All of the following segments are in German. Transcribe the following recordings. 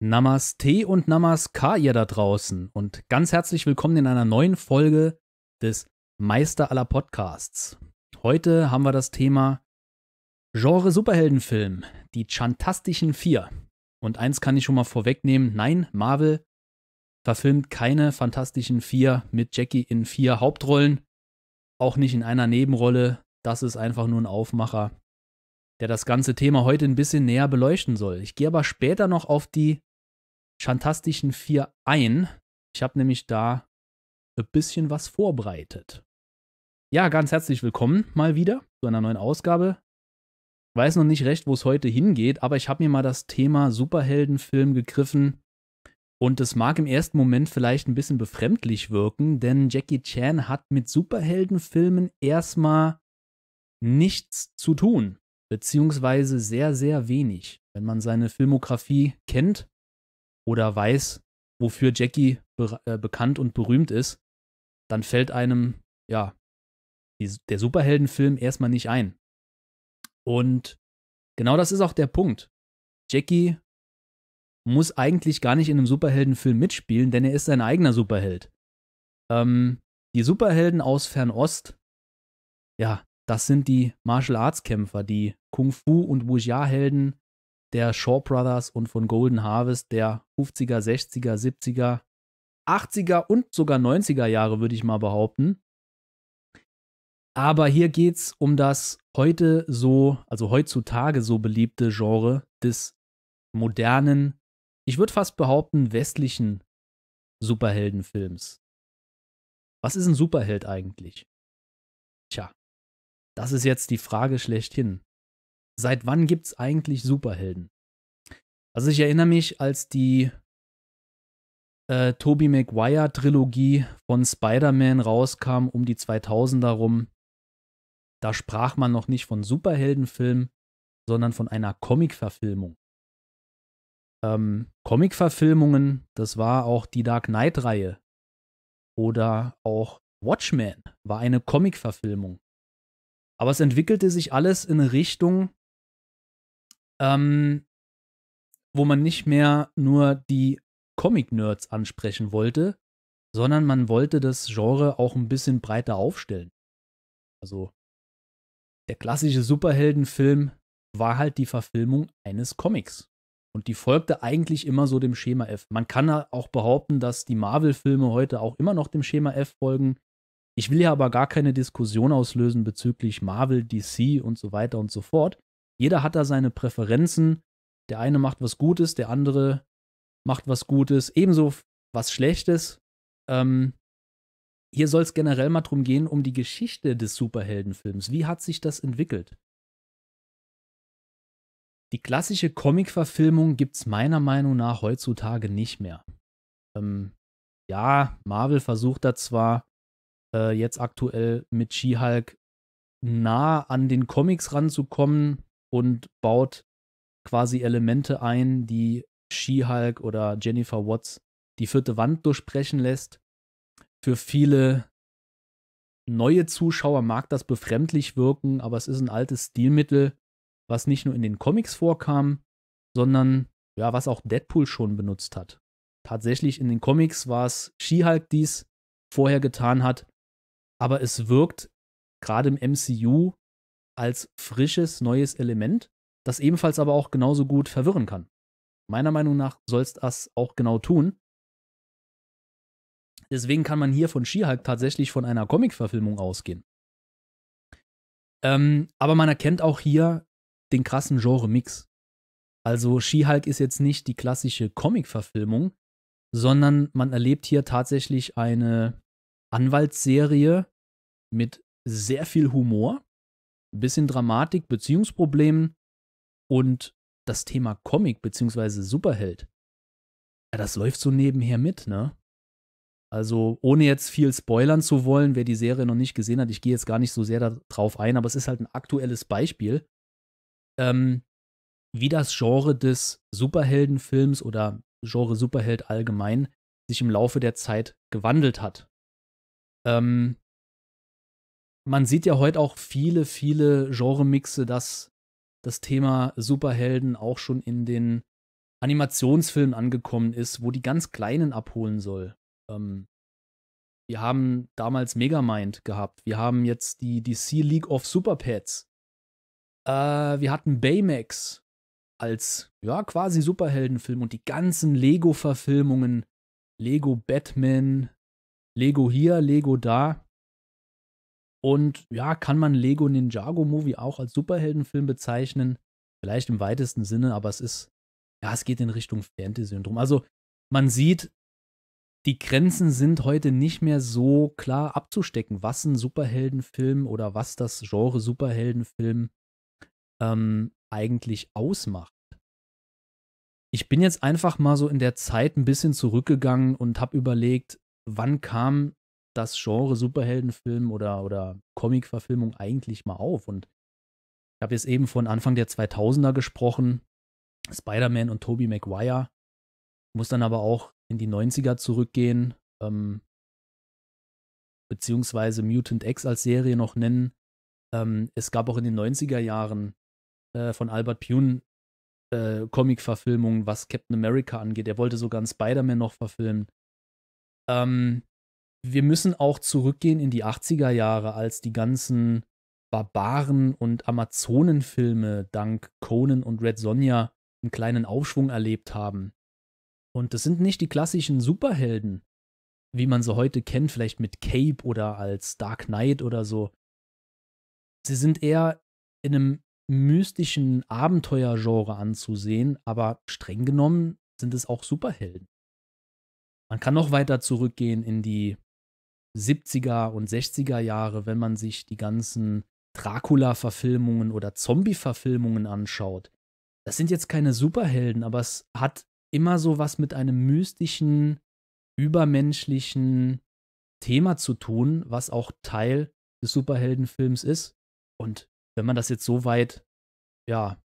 Namaste und Namaskar ihr da draußen und ganz herzlich willkommen in einer neuen Folge des Meister aller Podcasts. Heute haben wir das Thema Genre Superheldenfilm, die Chantastischen Vier. Und eins kann ich schon mal vorwegnehmen, nein, Marvel verfilmt keine Fantastischen Vier mit Jackie in vier Hauptrollen, auch nicht in einer Nebenrolle, das ist einfach nur ein Aufmacher der das ganze Thema heute ein bisschen näher beleuchten soll. Ich gehe aber später noch auf die Fantastischen Vier ein. Ich habe nämlich da ein bisschen was vorbereitet. Ja, ganz herzlich willkommen mal wieder zu einer neuen Ausgabe. Ich weiß noch nicht recht, wo es heute hingeht, aber ich habe mir mal das Thema Superheldenfilm gegriffen. Und es mag im ersten Moment vielleicht ein bisschen befremdlich wirken, denn Jackie Chan hat mit Superheldenfilmen erstmal nichts zu tun, beziehungsweise sehr, sehr wenig. Wenn man seine Filmografie kennt, oder weiß, wofür Jackie be äh, bekannt und berühmt ist, dann fällt einem, ja, die, der Superheldenfilm erstmal nicht ein. Und genau das ist auch der Punkt. Jackie muss eigentlich gar nicht in einem Superheldenfilm mitspielen, denn er ist sein eigener Superheld. Ähm, die Superhelden aus Fernost, ja, das sind die Martial Arts Kämpfer, die Kung Fu und Wuxia Helden der Shaw Brothers und von Golden Harvest der 50er, 60er, 70er, 80er und sogar 90er Jahre, würde ich mal behaupten. Aber hier geht es um das heute so, also heutzutage so beliebte Genre des modernen, ich würde fast behaupten, westlichen Superheldenfilms. Was ist ein Superheld eigentlich? Tja, das ist jetzt die Frage schlechthin seit wann gibt es eigentlich Superhelden? Also ich erinnere mich, als die äh, Tobey Maguire-Trilogie von Spider-Man rauskam, um die 2000er rum, da sprach man noch nicht von Superheldenfilm, sondern von einer Comic-Verfilmung. Ähm, Comic-Verfilmungen, das war auch die Dark Knight-Reihe oder auch Watchmen war eine Comic-Verfilmung. Aber es entwickelte sich alles in Richtung ähm, wo man nicht mehr nur die Comic-Nerds ansprechen wollte, sondern man wollte das Genre auch ein bisschen breiter aufstellen. Also der klassische Superheldenfilm war halt die Verfilmung eines Comics. Und die folgte eigentlich immer so dem Schema F. Man kann auch behaupten, dass die Marvel-Filme heute auch immer noch dem Schema F folgen. Ich will hier aber gar keine Diskussion auslösen bezüglich Marvel, DC und so weiter und so fort. Jeder hat da seine Präferenzen. Der eine macht was Gutes, der andere macht was Gutes, ebenso was Schlechtes. Ähm, hier soll es generell mal drum gehen, um die Geschichte des Superheldenfilms. Wie hat sich das entwickelt? Die klassische Comic-Verfilmung gibt es meiner Meinung nach heutzutage nicht mehr. Ähm, ja, Marvel versucht da zwar äh, jetzt aktuell mit She-Hulk nah an den Comics ranzukommen, und baut quasi Elemente ein, die She-Hulk oder Jennifer Watts die vierte Wand durchbrechen lässt. Für viele neue Zuschauer mag das befremdlich wirken, aber es ist ein altes Stilmittel, was nicht nur in den Comics vorkam, sondern ja, was auch Deadpool schon benutzt hat. Tatsächlich in den Comics war es She-Hulk, die es vorher getan hat, aber es wirkt gerade im MCU als frisches neues Element, das ebenfalls aber auch genauso gut verwirren kann. Meiner Meinung nach sollst das auch genau tun. Deswegen kann man hier von She-Hulk tatsächlich von einer Comic-Verfilmung ausgehen. Ähm, aber man erkennt auch hier den krassen Genre-Mix. Also She-Hulk ist jetzt nicht die klassische Comic-Verfilmung, sondern man erlebt hier tatsächlich eine Anwaltsserie mit sehr viel Humor ein bisschen Dramatik, Beziehungsproblemen und das Thema Comic bzw. Superheld. Ja, das läuft so nebenher mit, ne? Also, ohne jetzt viel spoilern zu wollen, wer die Serie noch nicht gesehen hat, ich gehe jetzt gar nicht so sehr darauf ein, aber es ist halt ein aktuelles Beispiel, ähm, wie das Genre des Superheldenfilms oder Genre Superheld allgemein sich im Laufe der Zeit gewandelt hat. Ähm, man sieht ja heute auch viele, viele Genremixe, dass das Thema Superhelden auch schon in den Animationsfilmen angekommen ist, wo die ganz Kleinen abholen soll. Ähm, wir haben damals Megamind gehabt. Wir haben jetzt die DC League of Superpets. Äh, wir hatten Baymax als ja quasi Superheldenfilm und die ganzen Lego-Verfilmungen, Lego Batman, Lego hier, Lego da. Und ja, kann man Lego Ninjago Movie auch als Superheldenfilm bezeichnen? Vielleicht im weitesten Sinne, aber es ist, ja, es geht in Richtung Fantasy und drum. Also man sieht, die Grenzen sind heute nicht mehr so klar abzustecken, was ein Superheldenfilm oder was das Genre Superheldenfilm ähm, eigentlich ausmacht. Ich bin jetzt einfach mal so in der Zeit ein bisschen zurückgegangen und habe überlegt, wann kam das Genre Superheldenfilm oder, oder Comic-Verfilmung eigentlich mal auf? Und ich habe jetzt eben von Anfang der 2000er gesprochen, Spider-Man und Tobey Maguire. Muss dann aber auch in die 90er zurückgehen, ähm, beziehungsweise Mutant X als Serie noch nennen. Ähm, es gab auch in den 90er Jahren äh, von Albert Pune äh, Comic-Verfilmungen, was Captain America angeht. Er wollte sogar einen Spider-Man noch verfilmen. Ähm, wir müssen auch zurückgehen in die 80er Jahre, als die ganzen Barbaren- und Amazonenfilme dank Conan und Red Sonja einen kleinen Aufschwung erlebt haben. Und das sind nicht die klassischen Superhelden, wie man sie heute kennt, vielleicht mit Cape oder als Dark Knight oder so. Sie sind eher in einem mystischen Abenteuergenre anzusehen, aber streng genommen sind es auch Superhelden. Man kann noch weiter zurückgehen in die 70er und 60er Jahre, wenn man sich die ganzen Dracula-Verfilmungen oder Zombie-Verfilmungen anschaut. Das sind jetzt keine Superhelden, aber es hat immer so was mit einem mystischen, übermenschlichen Thema zu tun, was auch Teil des Superheldenfilms ist. Und wenn man das jetzt so weit, ja,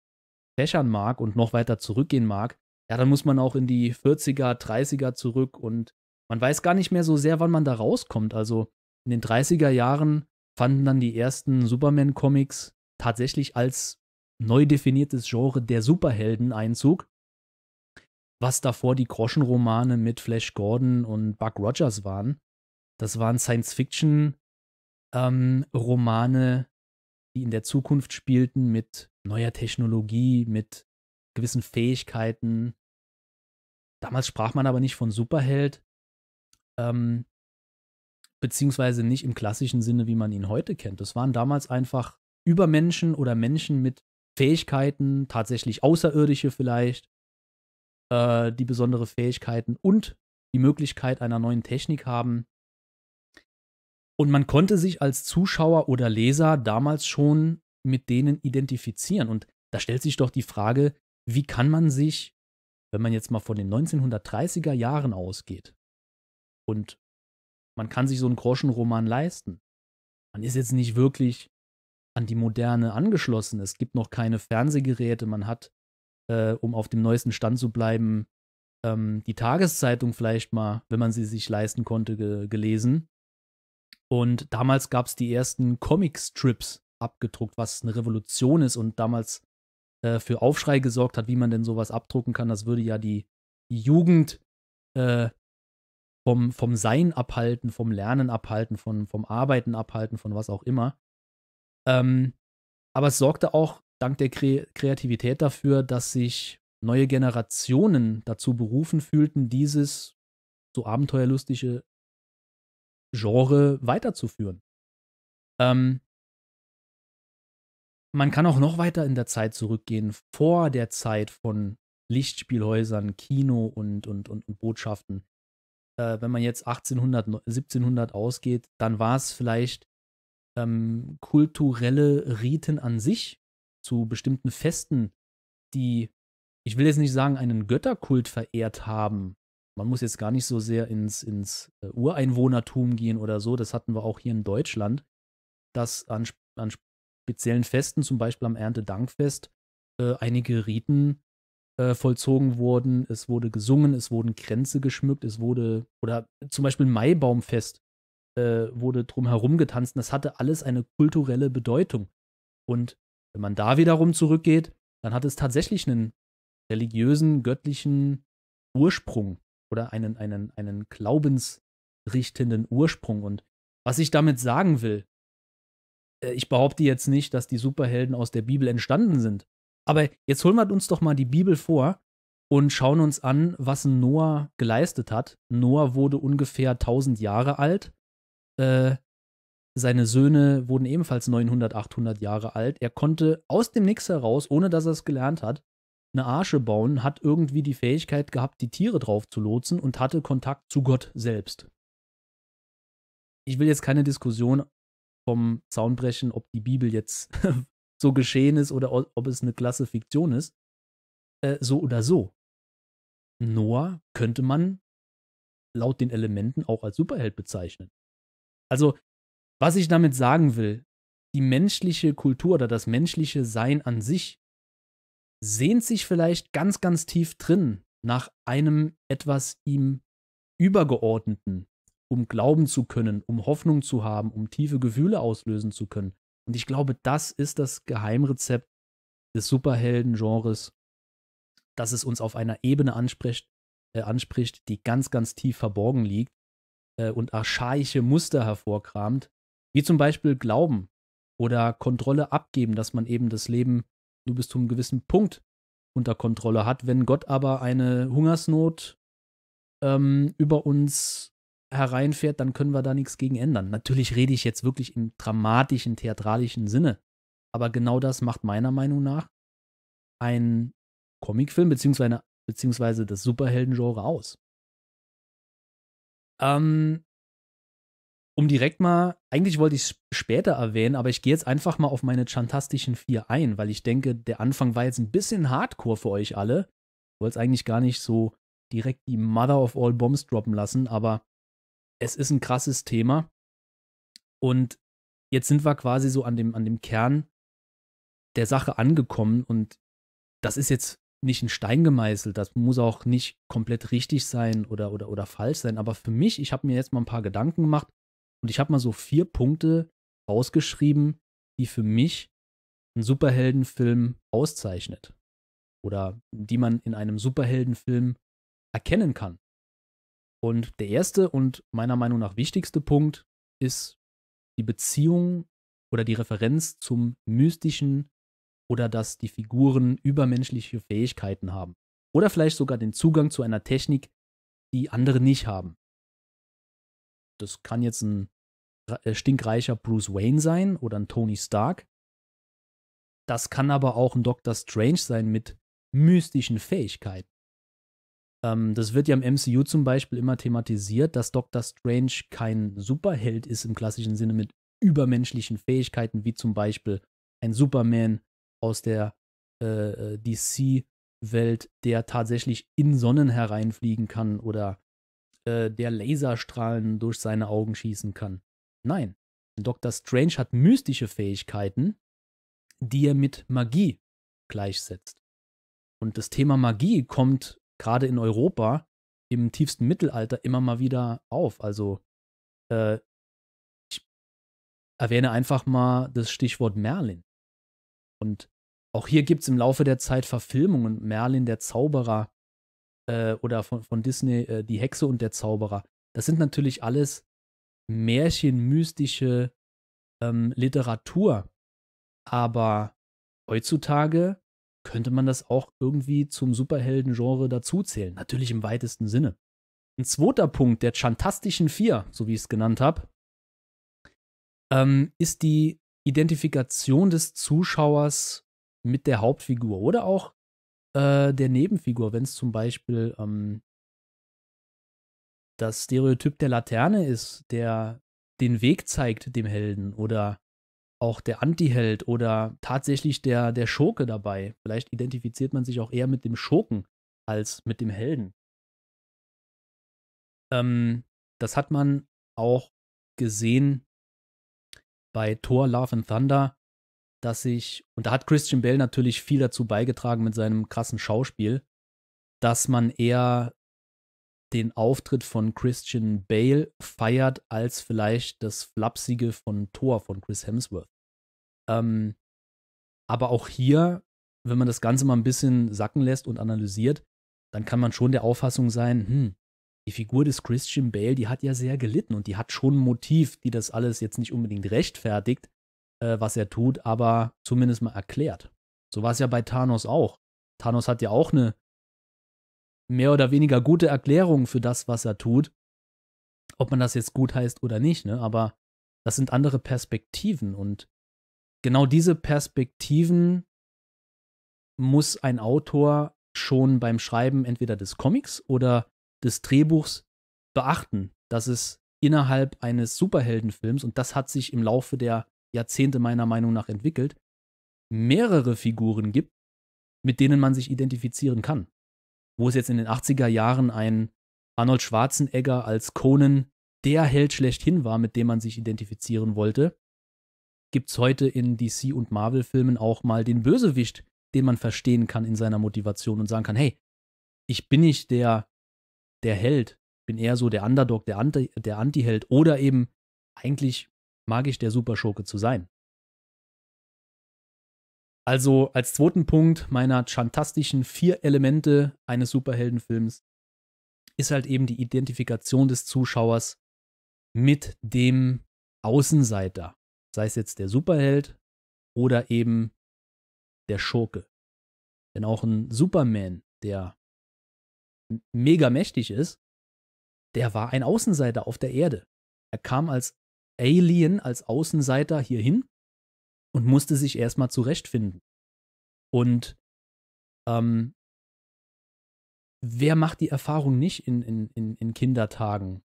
fächern mag und noch weiter zurückgehen mag, ja, dann muss man auch in die 40er, 30er zurück und man weiß gar nicht mehr so sehr, wann man da rauskommt. Also in den 30er Jahren fanden dann die ersten Superman-Comics tatsächlich als neu definiertes Genre der Superhelden Einzug, was davor die Groschenromane mit Flash Gordon und Buck Rogers waren. Das waren Science-Fiction-Romane, ähm, die in der Zukunft spielten mit neuer Technologie, mit gewissen Fähigkeiten. Damals sprach man aber nicht von Superheld, ähm, beziehungsweise nicht im klassischen Sinne, wie man ihn heute kennt. Das waren damals einfach Übermenschen oder Menschen mit Fähigkeiten, tatsächlich Außerirdische vielleicht, äh, die besondere Fähigkeiten und die Möglichkeit einer neuen Technik haben. Und man konnte sich als Zuschauer oder Leser damals schon mit denen identifizieren. Und da stellt sich doch die Frage, wie kann man sich, wenn man jetzt mal von den 1930er Jahren ausgeht, und man kann sich so einen Groschenroman leisten. Man ist jetzt nicht wirklich an die Moderne angeschlossen. Es gibt noch keine Fernsehgeräte. Man hat, äh, um auf dem neuesten Stand zu bleiben, ähm, die Tageszeitung vielleicht mal, wenn man sie sich leisten konnte, ge gelesen. Und damals gab es die ersten Comic-Strips abgedruckt, was eine Revolution ist und damals äh, für Aufschrei gesorgt hat, wie man denn sowas abdrucken kann. Das würde ja die, die Jugend äh, vom, vom Sein abhalten, vom Lernen abhalten, von, vom Arbeiten abhalten, von was auch immer. Ähm, aber es sorgte auch dank der Kre Kreativität dafür, dass sich neue Generationen dazu berufen fühlten, dieses so abenteuerlustige Genre weiterzuführen. Ähm, man kann auch noch weiter in der Zeit zurückgehen, vor der Zeit von Lichtspielhäusern, Kino und, und, und, und Botschaften äh, wenn man jetzt 1800, 1700 ausgeht, dann war es vielleicht ähm, kulturelle Riten an sich zu bestimmten Festen, die, ich will jetzt nicht sagen, einen Götterkult verehrt haben. Man muss jetzt gar nicht so sehr ins, ins äh, Ureinwohnertum gehen oder so. Das hatten wir auch hier in Deutschland, dass an, an speziellen Festen, zum Beispiel am Erntedankfest, äh, einige Riten äh, vollzogen wurden. Es wurde gesungen, es wurden Kränze geschmückt, es wurde, oder zum Beispiel Maibaumfest äh, wurde drumherum getanzt. Das hatte alles eine kulturelle Bedeutung. Und wenn man da wiederum zurückgeht, dann hat es tatsächlich einen religiösen, göttlichen Ursprung oder einen, einen, einen glaubensrichtenden Ursprung. Und was ich damit sagen will, äh, ich behaupte jetzt nicht, dass die Superhelden aus der Bibel entstanden sind. Aber jetzt holen wir uns doch mal die Bibel vor und schauen uns an, was Noah geleistet hat. Noah wurde ungefähr 1000 Jahre alt. Äh, seine Söhne wurden ebenfalls 900, 800 Jahre alt. Er konnte aus dem Nix heraus, ohne dass er es gelernt hat, eine Arsche bauen, hat irgendwie die Fähigkeit gehabt, die Tiere drauf zu lotsen und hatte Kontakt zu Gott selbst. Ich will jetzt keine Diskussion vom Zaun brechen, ob die Bibel jetzt so geschehen ist oder ob es eine klasse Fiktion ist. Äh, so oder so. Noah könnte man laut den Elementen auch als Superheld bezeichnen. Also, was ich damit sagen will, die menschliche Kultur oder das menschliche Sein an sich sehnt sich vielleicht ganz, ganz tief drin nach einem etwas ihm übergeordneten, um glauben zu können, um Hoffnung zu haben, um tiefe Gefühle auslösen zu können. Und ich glaube, das ist das Geheimrezept des Superhelden-Genres, dass es uns auf einer Ebene anspricht, äh, anspricht die ganz, ganz tief verborgen liegt äh, und archaische Muster hervorkramt, wie zum Beispiel Glauben oder Kontrolle abgeben, dass man eben das Leben nur bis zu einem gewissen Punkt unter Kontrolle hat. Wenn Gott aber eine Hungersnot ähm, über uns hereinfährt, dann können wir da nichts gegen ändern. Natürlich rede ich jetzt wirklich im dramatischen, theatralischen Sinne. Aber genau das macht meiner Meinung nach einen Comicfilm beziehungsweise, beziehungsweise das Superhelden-Genre aus. Ähm, um direkt mal, eigentlich wollte ich es später erwähnen, aber ich gehe jetzt einfach mal auf meine Chantastischen Vier ein, weil ich denke, der Anfang war jetzt ein bisschen hardcore für euch alle. Ich wollte es eigentlich gar nicht so direkt die Mother of All Bombs droppen lassen, aber es ist ein krasses Thema. Und jetzt sind wir quasi so an dem, an dem Kern der Sache angekommen und das ist jetzt nicht ein Stein gemeißelt, das muss auch nicht komplett richtig sein oder, oder, oder falsch sein. Aber für mich, ich habe mir jetzt mal ein paar Gedanken gemacht und ich habe mal so vier Punkte rausgeschrieben, die für mich einen Superheldenfilm auszeichnet. Oder die man in einem Superheldenfilm erkennen kann. Und der erste und meiner Meinung nach wichtigste Punkt ist die Beziehung oder die Referenz zum Mystischen oder dass die Figuren übermenschliche Fähigkeiten haben. Oder vielleicht sogar den Zugang zu einer Technik, die andere nicht haben. Das kann jetzt ein äh, stinkreicher Bruce Wayne sein oder ein Tony Stark. Das kann aber auch ein Doctor Strange sein mit mystischen Fähigkeiten. Ähm, das wird ja im MCU zum Beispiel immer thematisiert, dass Doctor Strange kein Superheld ist im klassischen Sinne mit übermenschlichen Fähigkeiten, wie zum Beispiel ein Superman aus der äh, äh DC-Welt, der tatsächlich in Sonnen hereinfliegen kann oder äh, der Laserstrahlen durch seine Augen schießen kann. Nein, Doctor Strange hat mystische Fähigkeiten, die er mit Magie gleichsetzt. Und das Thema Magie kommt gerade in Europa im tiefsten Mittelalter immer mal wieder auf. Also äh, ich erwähne einfach mal das Stichwort Merlin. Und auch hier gibt es im Laufe der Zeit Verfilmungen. Merlin, der Zauberer äh, oder von, von Disney, äh, die Hexe und der Zauberer. Das sind natürlich alles märchenmystische ähm, Literatur. Aber heutzutage könnte man das auch irgendwie zum Superhelden-Genre dazuzählen. Natürlich im weitesten Sinne. Ein zweiter Punkt der Chantastischen Vier, so wie ich es genannt habe, ähm, ist die Identifikation des Zuschauers mit der Hauptfigur oder auch äh, der Nebenfigur, wenn es zum Beispiel ähm, das Stereotyp der Laterne ist, der den Weg zeigt dem Helden oder auch der Antiheld oder tatsächlich der, der Schurke dabei. Vielleicht identifiziert man sich auch eher mit dem Schurken als mit dem Helden. Ähm, das hat man auch gesehen bei Thor Love and Thunder, dass ich, und da hat Christian Bale natürlich viel dazu beigetragen mit seinem krassen Schauspiel, dass man eher den Auftritt von Christian Bale feiert als vielleicht das Flapsige von Thor von Chris Hemsworth. Ähm, aber auch hier, wenn man das Ganze mal ein bisschen sacken lässt und analysiert, dann kann man schon der Auffassung sein, hm, die Figur des Christian Bale, die hat ja sehr gelitten und die hat schon ein Motiv, die das alles jetzt nicht unbedingt rechtfertigt, äh, was er tut, aber zumindest mal erklärt. So war es ja bei Thanos auch. Thanos hat ja auch eine mehr oder weniger gute Erklärungen für das, was er tut. Ob man das jetzt gut heißt oder nicht, ne? Aber das sind andere Perspektiven und genau diese Perspektiven muss ein Autor schon beim Schreiben entweder des Comics oder des Drehbuchs beachten, dass es innerhalb eines Superheldenfilms, und das hat sich im Laufe der Jahrzehnte meiner Meinung nach entwickelt, mehrere Figuren gibt, mit denen man sich identifizieren kann wo es jetzt in den 80er Jahren ein Arnold Schwarzenegger als Conan der Held schlechthin war, mit dem man sich identifizieren wollte, gibt es heute in DC- und Marvel-Filmen auch mal den Bösewicht, den man verstehen kann in seiner Motivation und sagen kann, hey, ich bin nicht der, der Held, bin eher so der Underdog, der, Anti, der Anti-Held oder eben eigentlich mag ich der Superschurke zu sein. Also als zweiten Punkt meiner fantastischen vier Elemente eines Superheldenfilms ist halt eben die Identifikation des Zuschauers mit dem Außenseiter, sei es jetzt der Superheld oder eben der Schurke. Denn auch ein Superman, der mega mächtig ist, der war ein Außenseiter auf der Erde. Er kam als Alien, als Außenseiter hierhin und musste sich erstmal zurechtfinden. Und ähm, wer macht die Erfahrung nicht in, in, in, Kindertagen,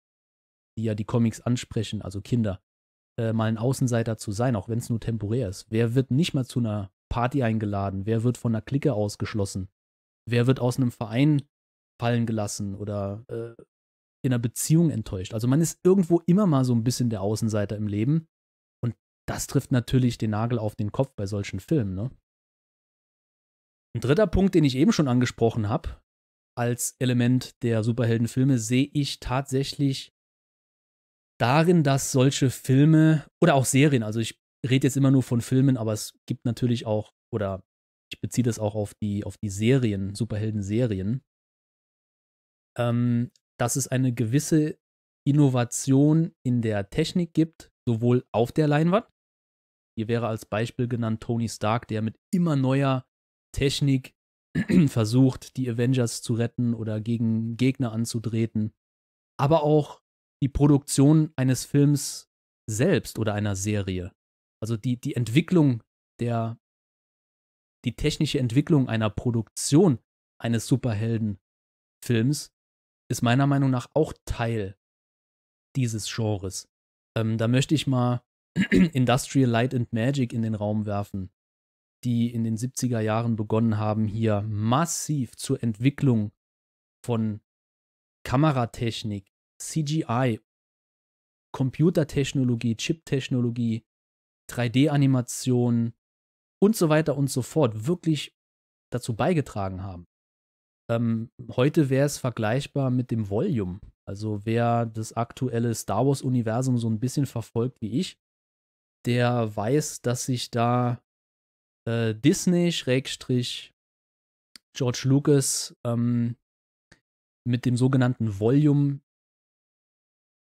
die ja die Comics ansprechen, also Kinder, äh, mal ein Außenseiter zu sein, auch wenn es nur temporär ist? Wer wird nicht mal zu einer Party eingeladen? Wer wird von einer Clique ausgeschlossen? Wer wird aus einem Verein fallen gelassen oder äh, in einer Beziehung enttäuscht? Also man ist irgendwo immer mal so ein bisschen der Außenseiter im Leben das trifft natürlich den Nagel auf den Kopf bei solchen Filmen. Ne? Ein dritter Punkt, den ich eben schon angesprochen habe, als Element der Superheldenfilme, sehe ich tatsächlich darin, dass solche Filme oder auch Serien, also ich rede jetzt immer nur von Filmen, aber es gibt natürlich auch, oder ich beziehe das auch auf die, auf die Serien, Superhelden-Serien, ähm, dass es eine gewisse Innovation in der Technik gibt, sowohl auf der Leinwand hier wäre als Beispiel genannt Tony Stark, der mit immer neuer Technik versucht, die Avengers zu retten oder gegen Gegner anzutreten. Aber auch die Produktion eines Films selbst oder einer Serie. Also die, die Entwicklung der, die technische Entwicklung einer Produktion eines Superheldenfilms ist meiner Meinung nach auch Teil dieses Genres. Ähm, da möchte ich mal Industrial Light and Magic in den Raum werfen, die in den 70er Jahren begonnen haben, hier massiv zur Entwicklung von Kameratechnik, CGI, Computertechnologie, Chiptechnologie, 3D-Animation und so weiter und so fort wirklich dazu beigetragen haben. Ähm, heute wäre es vergleichbar mit dem Volume. Also wer das aktuelle Star Wars-Universum so ein bisschen verfolgt wie ich, der weiß, dass sich da äh, Disney Schrägstrich George Lucas ähm, mit dem sogenannten Volume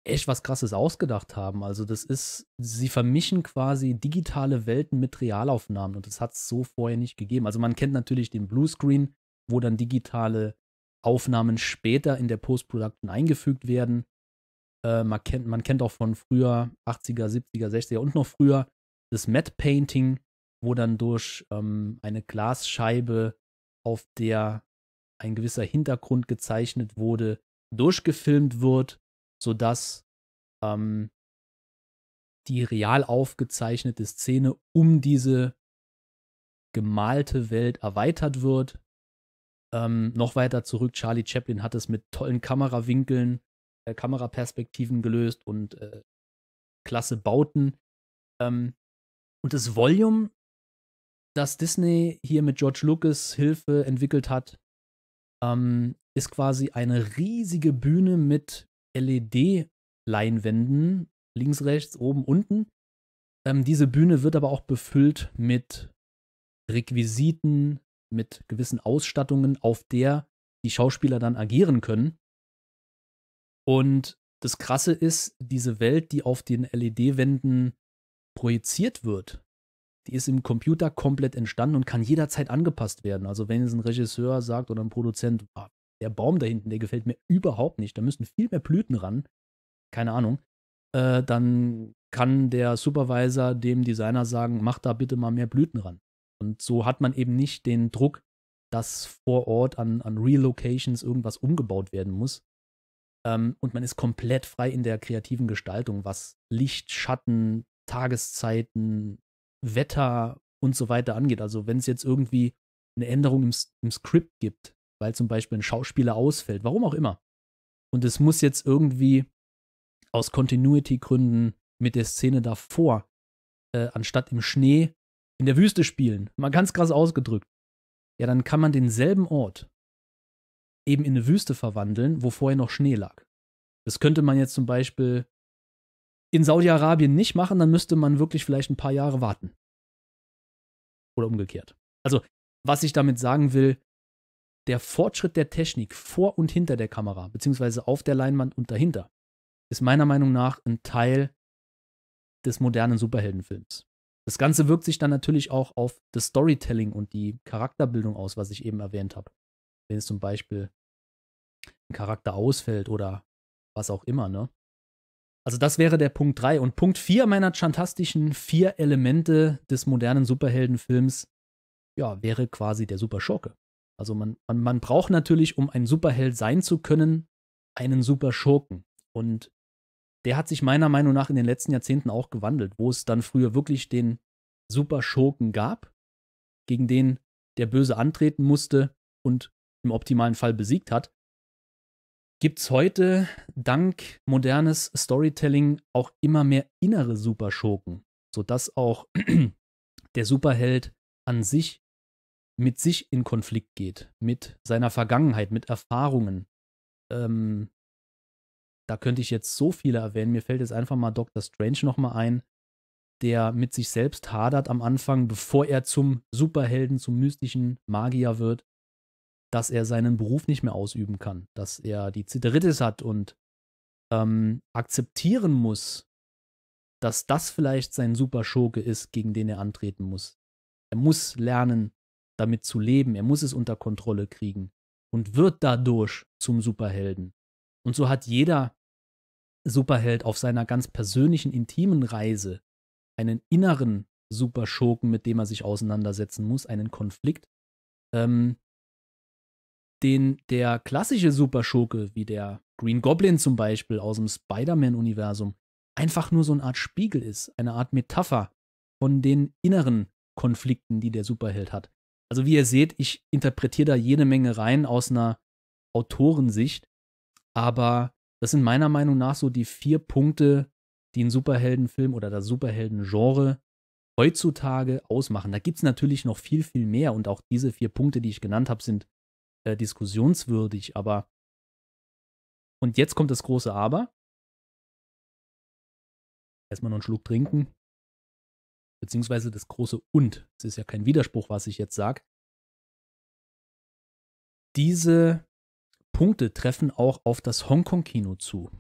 echt was Krasses ausgedacht haben. Also das ist, sie vermischen quasi digitale Welten mit Realaufnahmen und das hat es so vorher nicht gegeben. Also man kennt natürlich den Bluescreen, wo dann digitale Aufnahmen später in der Postproduktion eingefügt werden. Äh, man, kennt, man kennt auch von früher, 80er, 70er, 60er und noch früher, das Matte Painting, wo dann durch ähm, eine Glasscheibe, auf der ein gewisser Hintergrund gezeichnet wurde, durchgefilmt wird, sodass ähm, die real aufgezeichnete Szene um diese gemalte Welt erweitert wird. Ähm, noch weiter zurück, Charlie Chaplin hat es mit tollen Kamerawinkeln äh, Kameraperspektiven gelöst und äh, klasse Bauten. Ähm, und das Volume, das Disney hier mit George Lucas Hilfe entwickelt hat, ähm, ist quasi eine riesige Bühne mit LED-Leinwänden, links, rechts, oben, unten. Ähm, diese Bühne wird aber auch befüllt mit Requisiten, mit gewissen Ausstattungen, auf der die Schauspieler dann agieren können. Und das Krasse ist, diese Welt, die auf den LED-Wänden projiziert wird, die ist im Computer komplett entstanden und kann jederzeit angepasst werden. Also wenn jetzt ein Regisseur sagt oder ein Produzent, ah, der Baum da hinten, der gefällt mir überhaupt nicht, da müssen viel mehr Blüten ran, keine Ahnung, äh, dann kann der Supervisor dem Designer sagen, mach da bitte mal mehr Blüten ran. Und so hat man eben nicht den Druck, dass vor Ort an, an Relocations irgendwas umgebaut werden muss, ähm, und man ist komplett frei in der kreativen Gestaltung, was Licht, Schatten, Tageszeiten, Wetter und so weiter angeht. Also wenn es jetzt irgendwie eine Änderung im, im Skript gibt, weil zum Beispiel ein Schauspieler ausfällt, warum auch immer. Und es muss jetzt irgendwie aus Continuity-Gründen mit der Szene davor, äh, anstatt im Schnee, in der Wüste spielen. Mal ganz krass ausgedrückt. Ja, dann kann man denselben Ort eben in eine Wüste verwandeln, wo vorher noch Schnee lag. Das könnte man jetzt zum Beispiel in Saudi-Arabien nicht machen, dann müsste man wirklich vielleicht ein paar Jahre warten. Oder umgekehrt. Also, was ich damit sagen will, der Fortschritt der Technik vor und hinter der Kamera, beziehungsweise auf der Leinwand und dahinter, ist meiner Meinung nach ein Teil des modernen Superheldenfilms. Das Ganze wirkt sich dann natürlich auch auf das Storytelling und die Charakterbildung aus, was ich eben erwähnt habe wenn es zum Beispiel ein Charakter ausfällt oder was auch immer, ne? Also das wäre der Punkt 3. Und Punkt 4 meiner chantastischen vier Elemente des modernen Superheldenfilms, ja, wäre quasi der Superschurke. Also man, man, man braucht natürlich, um ein Superheld sein zu können, einen Superschurken. Und der hat sich meiner Meinung nach in den letzten Jahrzehnten auch gewandelt, wo es dann früher wirklich den Superschurken gab, gegen den der Böse antreten musste und im optimalen Fall besiegt hat, gibt es heute dank modernes Storytelling auch immer mehr innere Superschurken, sodass auch der Superheld an sich mit sich in Konflikt geht, mit seiner Vergangenheit, mit Erfahrungen. Ähm, da könnte ich jetzt so viele erwähnen. Mir fällt jetzt einfach mal Dr. Strange nochmal ein, der mit sich selbst hadert am Anfang, bevor er zum Superhelden, zum mystischen Magier wird dass er seinen Beruf nicht mehr ausüben kann, dass er die Ziteritis hat und ähm, akzeptieren muss, dass das vielleicht sein Super Schurke ist, gegen den er antreten muss. Er muss lernen, damit zu leben, er muss es unter Kontrolle kriegen und wird dadurch zum Superhelden. Und so hat jeder Superheld auf seiner ganz persönlichen, intimen Reise einen inneren Superschurken, mit dem er sich auseinandersetzen muss, einen Konflikt, ähm, den der klassische Superschurke, wie der Green Goblin zum Beispiel aus dem Spider-Man-Universum, einfach nur so eine Art Spiegel ist, eine Art Metapher von den inneren Konflikten, die der Superheld hat. Also wie ihr seht, ich interpretiere da jede Menge rein aus einer Autorensicht, aber das sind meiner Meinung nach so die vier Punkte, die ein Superheldenfilm oder das Superheldengenre heutzutage ausmachen. Da gibt es natürlich noch viel, viel mehr und auch diese vier Punkte, die ich genannt habe, sind äh, diskussionswürdig, aber. Und jetzt kommt das große Aber. Erstmal noch einen Schluck trinken. Beziehungsweise das große Und. Es ist ja kein Widerspruch, was ich jetzt sage. Diese Punkte treffen auch auf das Hongkong-Kino zu.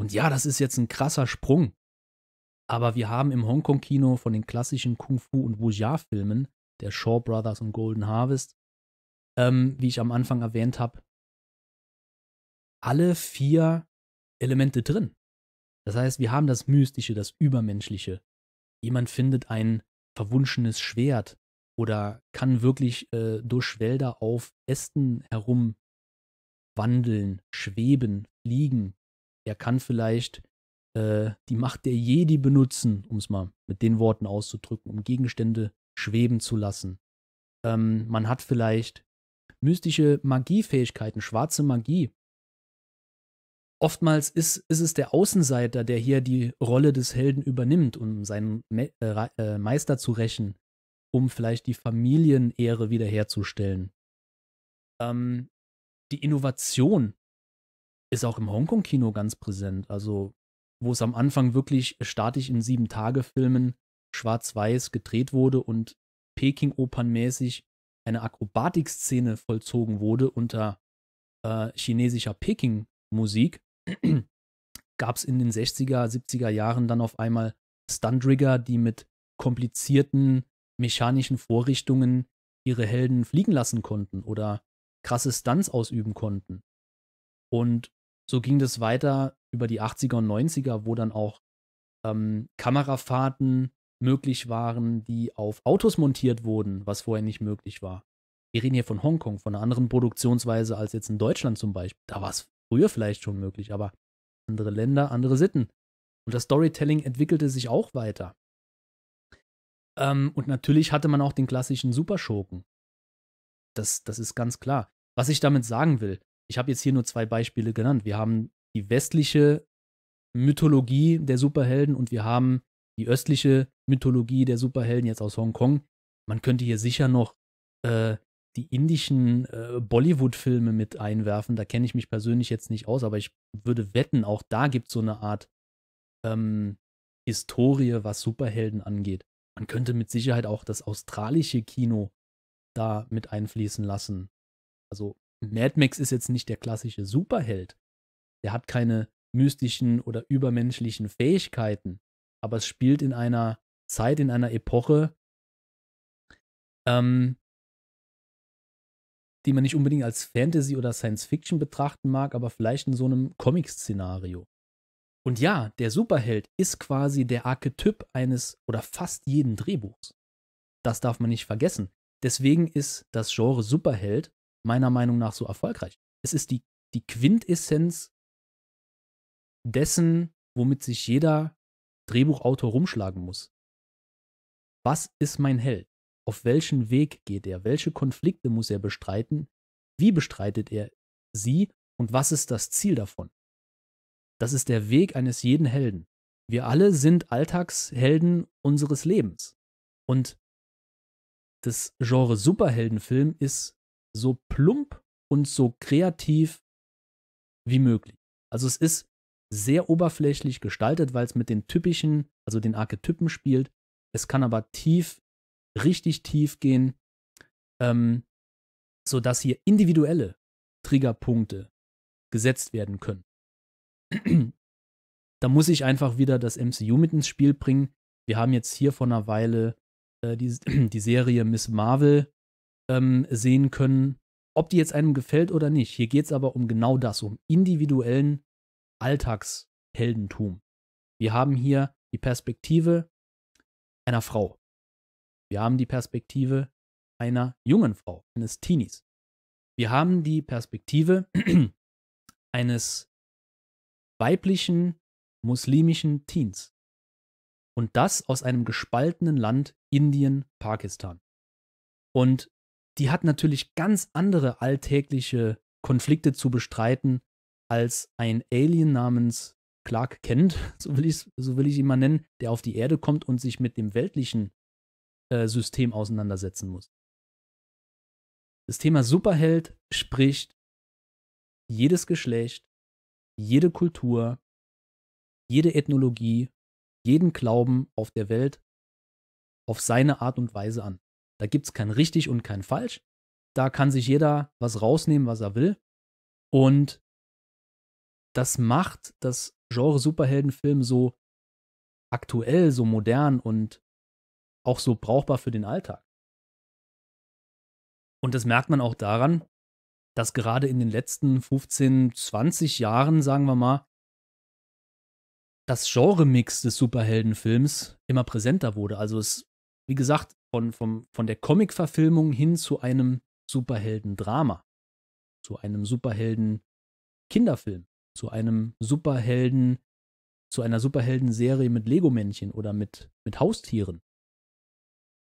Und ja, das ist jetzt ein krasser Sprung. Aber wir haben im Hongkong-Kino von den klassischen Kung-Fu- und Wuxia-Filmen, der Shaw Brothers und Golden Harvest, ähm, wie ich am Anfang erwähnt habe, alle vier Elemente drin. Das heißt, wir haben das Mystische, das Übermenschliche. Jemand findet ein verwunschenes Schwert oder kann wirklich äh, durch Wälder auf Ästen herum wandeln, schweben, fliegen. Er kann vielleicht äh, die Macht der Jedi benutzen, um es mal mit den Worten auszudrücken, um Gegenstände schweben zu lassen. Ähm, man hat vielleicht mystische Magiefähigkeiten, schwarze Magie. Oftmals ist, ist es der Außenseiter, der hier die Rolle des Helden übernimmt, um seinen Me äh, äh, Meister zu rächen, um vielleicht die Familienehre wiederherzustellen. Ähm, die Innovation ist auch im Hongkong-Kino ganz präsent. Also, wo es am Anfang wirklich statisch in Sieben-Tage-Filmen schwarz-weiß gedreht wurde und Peking-Opern-mäßig eine Akrobatikszene vollzogen wurde unter äh, chinesischer Peking-Musik, gab es in den 60er, 70er Jahren dann auf einmal Stunt-Rigger, die mit komplizierten mechanischen Vorrichtungen ihre Helden fliegen lassen konnten oder krasse Stunts ausüben konnten. Und so ging das weiter über die 80er und 90er, wo dann auch ähm, Kamerafahrten möglich waren, die auf Autos montiert wurden, was vorher nicht möglich war. Wir reden hier von Hongkong, von einer anderen Produktionsweise als jetzt in Deutschland zum Beispiel. Da war es früher vielleicht schon möglich, aber andere Länder, andere Sitten. Und das Storytelling entwickelte sich auch weiter. Ähm, und natürlich hatte man auch den klassischen Superschurken. Das, das ist ganz klar. Was ich damit sagen will, ich habe jetzt hier nur zwei Beispiele genannt. Wir haben die westliche Mythologie der Superhelden und wir haben die östliche Mythologie der Superhelden jetzt aus Hongkong. Man könnte hier sicher noch äh, die indischen äh, Bollywood-Filme mit einwerfen. Da kenne ich mich persönlich jetzt nicht aus, aber ich würde wetten, auch da gibt es so eine Art ähm, Historie, was Superhelden angeht. Man könnte mit Sicherheit auch das australische Kino da mit einfließen lassen. Also Mad Max ist jetzt nicht der klassische Superheld. Der hat keine mystischen oder übermenschlichen Fähigkeiten aber es spielt in einer Zeit, in einer Epoche, ähm, die man nicht unbedingt als Fantasy oder Science Fiction betrachten mag, aber vielleicht in so einem Comic-Szenario. Und ja, der Superheld ist quasi der Archetyp eines oder fast jeden Drehbuchs. Das darf man nicht vergessen. Deswegen ist das Genre Superheld meiner Meinung nach so erfolgreich. Es ist die, die Quintessenz dessen, womit sich jeder Drehbuchautor rumschlagen muss. Was ist mein Held? Auf welchen Weg geht er? Welche Konflikte muss er bestreiten? Wie bestreitet er sie? Und was ist das Ziel davon? Das ist der Weg eines jeden Helden. Wir alle sind Alltagshelden unseres Lebens. Und das Genre Superheldenfilm ist so plump und so kreativ wie möglich. Also es ist sehr oberflächlich gestaltet, weil es mit den typischen, also den Archetypen spielt. Es kann aber tief, richtig tief gehen, ähm, sodass hier individuelle Triggerpunkte gesetzt werden können. da muss ich einfach wieder das MCU mit ins Spiel bringen. Wir haben jetzt hier vor einer Weile äh, die, die Serie Miss Marvel ähm, sehen können, ob die jetzt einem gefällt oder nicht. Hier geht es aber um genau das, um individuellen Alltagsheldentum. Wir haben hier die Perspektive einer Frau. Wir haben die Perspektive einer jungen Frau, eines Teenies. Wir haben die Perspektive eines weiblichen muslimischen Teens. Und das aus einem gespaltenen Land Indien, Pakistan. Und die hat natürlich ganz andere alltägliche Konflikte zu bestreiten als ein Alien namens Clark Kent, so will ich so will ich ihn mal nennen, der auf die Erde kommt und sich mit dem weltlichen äh, System auseinandersetzen muss. Das Thema Superheld spricht jedes Geschlecht, jede Kultur, jede Ethnologie, jeden Glauben auf der Welt auf seine Art und Weise an. Da gibt es kein richtig und kein falsch. Da kann sich jeder was rausnehmen, was er will. Und das macht das Genre Superheldenfilm so aktuell, so modern und auch so brauchbar für den Alltag. Und das merkt man auch daran, dass gerade in den letzten 15, 20 Jahren, sagen wir mal, das Genre-Mix des Superheldenfilms immer präsenter wurde. Also es, wie gesagt, von, von, von der Comic-Verfilmung hin zu einem Superhelden-Drama, zu einem Superhelden-Kinderfilm zu einem Superhelden, zu einer Superhelden-Serie mit Lego-Männchen oder mit, mit Haustieren.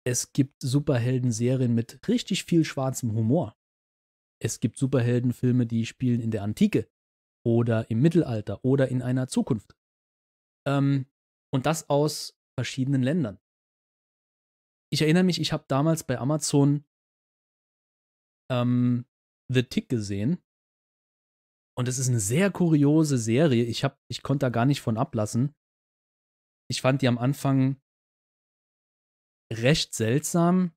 Es gibt Superhelden-Serien mit richtig viel schwarzem Humor. Es gibt Superheldenfilme, die spielen in der Antike oder im Mittelalter oder in einer Zukunft. Ähm, und das aus verschiedenen Ländern. Ich erinnere mich, ich habe damals bei Amazon ähm, The Tick gesehen und es ist eine sehr kuriose Serie. Ich, hab, ich konnte da gar nicht von ablassen. Ich fand die am Anfang recht seltsam,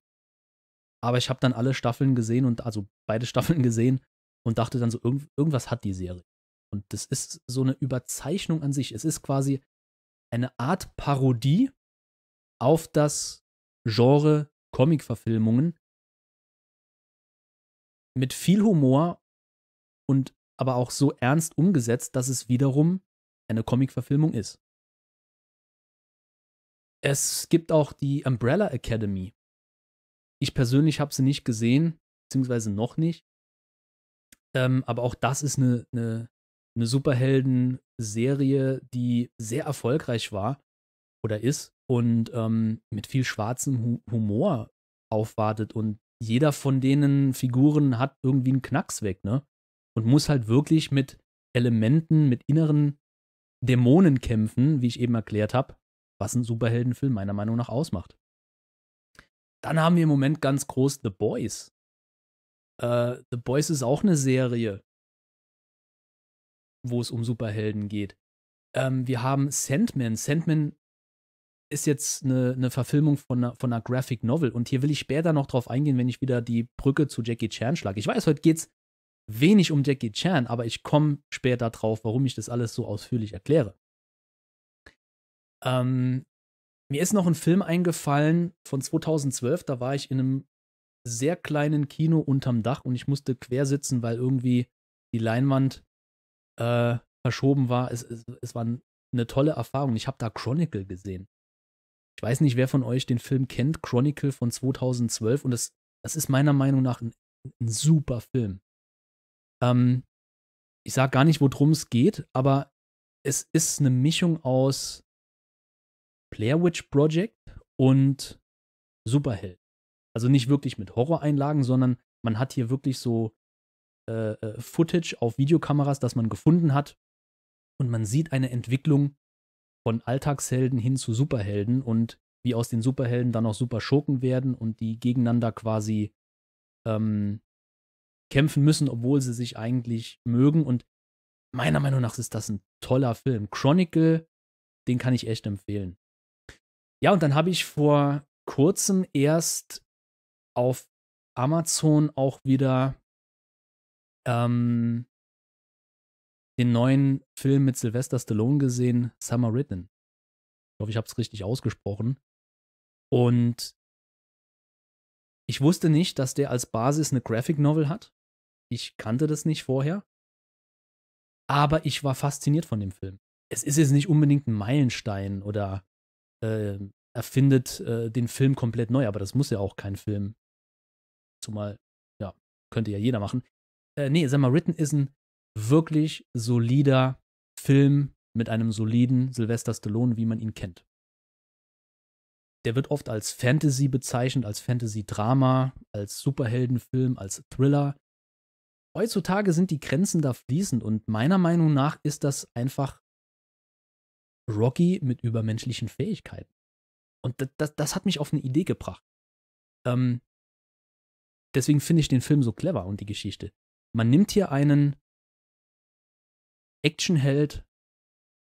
aber ich habe dann alle Staffeln gesehen und also beide Staffeln gesehen und dachte dann so, irgend, irgendwas hat die Serie. Und das ist so eine Überzeichnung an sich. Es ist quasi eine Art Parodie auf das Genre Comic-Verfilmungen mit viel Humor und aber auch so ernst umgesetzt, dass es wiederum eine Comic-Verfilmung ist. Es gibt auch die Umbrella Academy. Ich persönlich habe sie nicht gesehen, beziehungsweise noch nicht. Ähm, aber auch das ist eine, eine, eine Superhelden-Serie, die sehr erfolgreich war oder ist und ähm, mit viel schwarzem Hu Humor aufwartet. Und jeder von denen Figuren hat irgendwie einen Knacks weg, ne? und muss halt wirklich mit Elementen, mit inneren Dämonen kämpfen, wie ich eben erklärt habe, was ein Superheldenfilm meiner Meinung nach ausmacht. Dann haben wir im Moment ganz groß The Boys. Äh, The Boys ist auch eine Serie, wo es um Superhelden geht. Ähm, wir haben Sandman. Sandman ist jetzt eine, eine Verfilmung von einer, von einer, Graphic Novel. Und hier will ich später noch drauf eingehen, wenn ich wieder die Brücke zu Jackie Chan schlage. Ich weiß, heute geht's wenig um Jackie Chan, aber ich komme später drauf, warum ich das alles so ausführlich erkläre. Ähm, mir ist noch ein Film eingefallen von 2012, da war ich in einem sehr kleinen Kino unterm Dach und ich musste quersitzen, weil irgendwie die Leinwand äh, verschoben war. Es, es, es war eine tolle Erfahrung. Ich habe da Chronicle gesehen. Ich weiß nicht, wer von euch den Film kennt, Chronicle von 2012 und das, das ist meiner Meinung nach ein, ein super Film. Ähm, ich sage gar nicht, worum es geht, aber es ist eine Mischung aus Blair Witch Project und Superheld. Also nicht wirklich mit Horroreinlagen, sondern man hat hier wirklich so äh, äh, Footage auf Videokameras, das man gefunden hat. Und man sieht eine Entwicklung von Alltagshelden hin zu Superhelden und wie aus den Superhelden dann auch Superschurken werden und die gegeneinander quasi ähm, kämpfen müssen, obwohl sie sich eigentlich mögen. Und meiner Meinung nach ist das ein toller Film. Chronicle, den kann ich echt empfehlen. Ja, und dann habe ich vor kurzem erst auf Amazon auch wieder ähm, den neuen Film mit Sylvester Stallone gesehen, Summer Written. Ich hoffe, ich habe es richtig ausgesprochen. Und ich wusste nicht, dass der als Basis eine Graphic Novel hat. Ich kannte das nicht vorher. Aber ich war fasziniert von dem Film. Es ist jetzt nicht unbedingt ein Meilenstein oder äh, erfindet äh, den Film komplett neu, aber das muss ja auch kein Film. Zumal, ja, könnte ja jeder machen. Äh, nee, sag mal, Written ist ein wirklich solider Film mit einem soliden Sylvester Stallone, wie man ihn kennt. Der wird oft als Fantasy bezeichnet, als Fantasy-Drama, als Superheldenfilm, als Thriller heutzutage sind die Grenzen da fließend und meiner Meinung nach ist das einfach Rocky mit übermenschlichen Fähigkeiten. Und das, das, das hat mich auf eine Idee gebracht. Ähm, deswegen finde ich den Film so clever und die Geschichte. Man nimmt hier einen Actionheld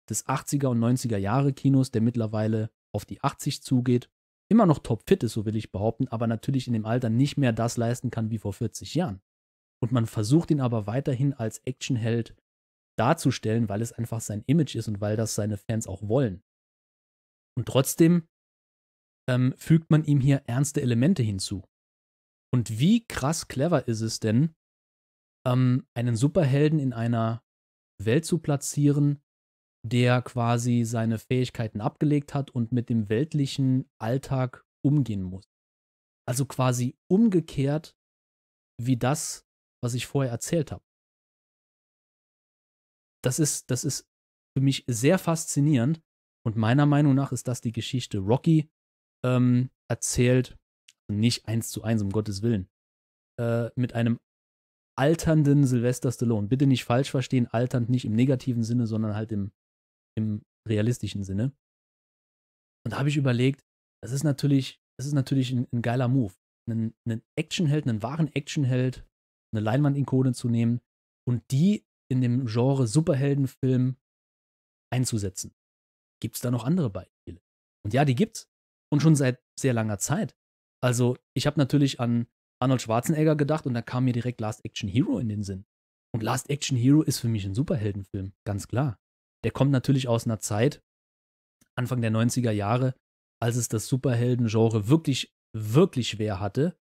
des 80er und 90er Jahre Kinos, der mittlerweile auf die 80 zugeht, immer noch topfit ist, so will ich behaupten, aber natürlich in dem Alter nicht mehr das leisten kann wie vor 40 Jahren und man versucht ihn aber weiterhin als Actionheld darzustellen, weil es einfach sein Image ist und weil das seine Fans auch wollen. Und trotzdem ähm, fügt man ihm hier ernste Elemente hinzu. Und wie krass clever ist es denn, ähm, einen Superhelden in einer Welt zu platzieren, der quasi seine Fähigkeiten abgelegt hat und mit dem weltlichen Alltag umgehen muss. Also quasi umgekehrt, wie das was ich vorher erzählt habe. Das ist, das ist für mich sehr faszinierend und meiner Meinung nach ist das die Geschichte Rocky ähm, erzählt, nicht eins zu eins, um Gottes Willen, äh, mit einem alternden Sylvester Stallone. Bitte nicht falsch verstehen, alternd nicht im negativen Sinne, sondern halt im, im realistischen Sinne. Und da habe ich überlegt, das ist natürlich, das ist natürlich ein, ein geiler Move. Einen, einen Actionheld, einen wahren Actionheld eine leinwand Leinwandikone zu nehmen und die in dem Genre Superheldenfilm einzusetzen. Gibt es da noch andere Beispiele? Und ja, die gibt's. Und schon seit sehr langer Zeit. Also, ich habe natürlich an Arnold Schwarzenegger gedacht und da kam mir direkt Last Action Hero in den Sinn. Und Last Action Hero ist für mich ein Superheldenfilm, ganz klar. Der kommt natürlich aus einer Zeit, Anfang der 90er Jahre, als es das Superhelden-Genre wirklich, wirklich schwer hatte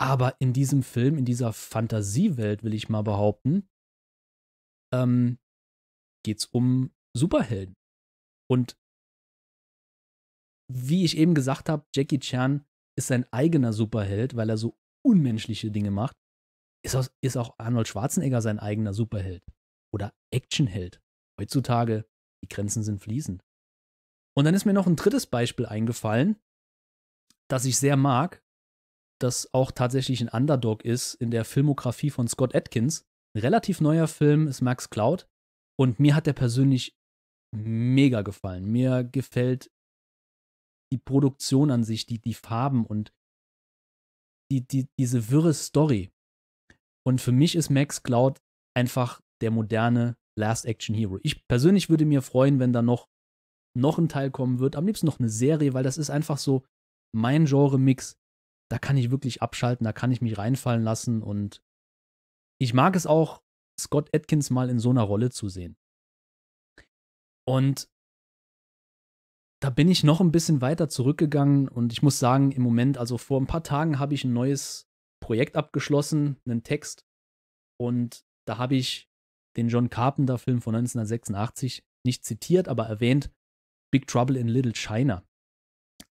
aber in diesem Film, in dieser Fantasiewelt, will ich mal behaupten, ähm, geht es um Superhelden. Und wie ich eben gesagt habe, Jackie Chan ist sein eigener Superheld, weil er so unmenschliche Dinge macht. Ist auch, ist auch Arnold Schwarzenegger sein eigener Superheld oder Actionheld. Heutzutage, die Grenzen sind fließend. Und dann ist mir noch ein drittes Beispiel eingefallen, das ich sehr mag, das auch tatsächlich ein Underdog ist in der Filmografie von Scott Atkins. Ein relativ neuer Film ist Max Cloud. Und mir hat der persönlich mega gefallen. Mir gefällt die Produktion an sich, die, die Farben und die, die, diese wirre Story. Und für mich ist Max Cloud einfach der moderne Last Action Hero. Ich persönlich würde mir freuen, wenn da noch, noch ein Teil kommen wird. Am liebsten noch eine Serie, weil das ist einfach so mein Genre-Mix da kann ich wirklich abschalten, da kann ich mich reinfallen lassen und ich mag es auch, Scott Atkins mal in so einer Rolle zu sehen. Und da bin ich noch ein bisschen weiter zurückgegangen und ich muss sagen, im Moment, also vor ein paar Tagen habe ich ein neues Projekt abgeschlossen, einen Text und da habe ich den John Carpenter-Film von 1986 nicht zitiert, aber erwähnt, Big Trouble in Little China.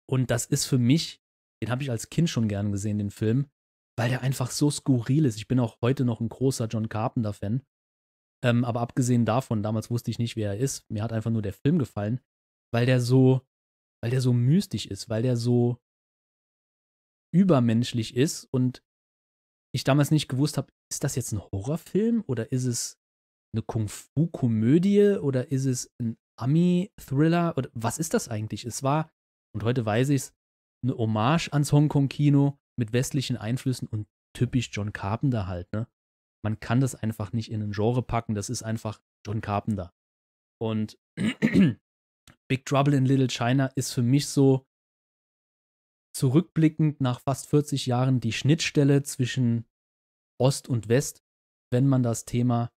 Und das ist für mich den habe ich als Kind schon gern gesehen, den Film, weil der einfach so skurril ist. Ich bin auch heute noch ein großer John Carpenter-Fan. Ähm, aber abgesehen davon, damals wusste ich nicht, wer er ist. Mir hat einfach nur der Film gefallen, weil der so, weil der so mystisch ist, weil der so übermenschlich ist und ich damals nicht gewusst habe, ist das jetzt ein Horrorfilm oder ist es eine Kung-Fu-Komödie oder ist es ein Ami-Thriller oder was ist das eigentlich? Es war, und heute weiß ich es, eine Hommage ans Hongkong-Kino mit westlichen Einflüssen und typisch John Carpenter halt, ne? Man kann das einfach nicht in ein Genre packen, das ist einfach John Carpenter. Und Big Trouble in Little China ist für mich so zurückblickend nach fast 40 Jahren die Schnittstelle zwischen Ost und West, wenn man das Thema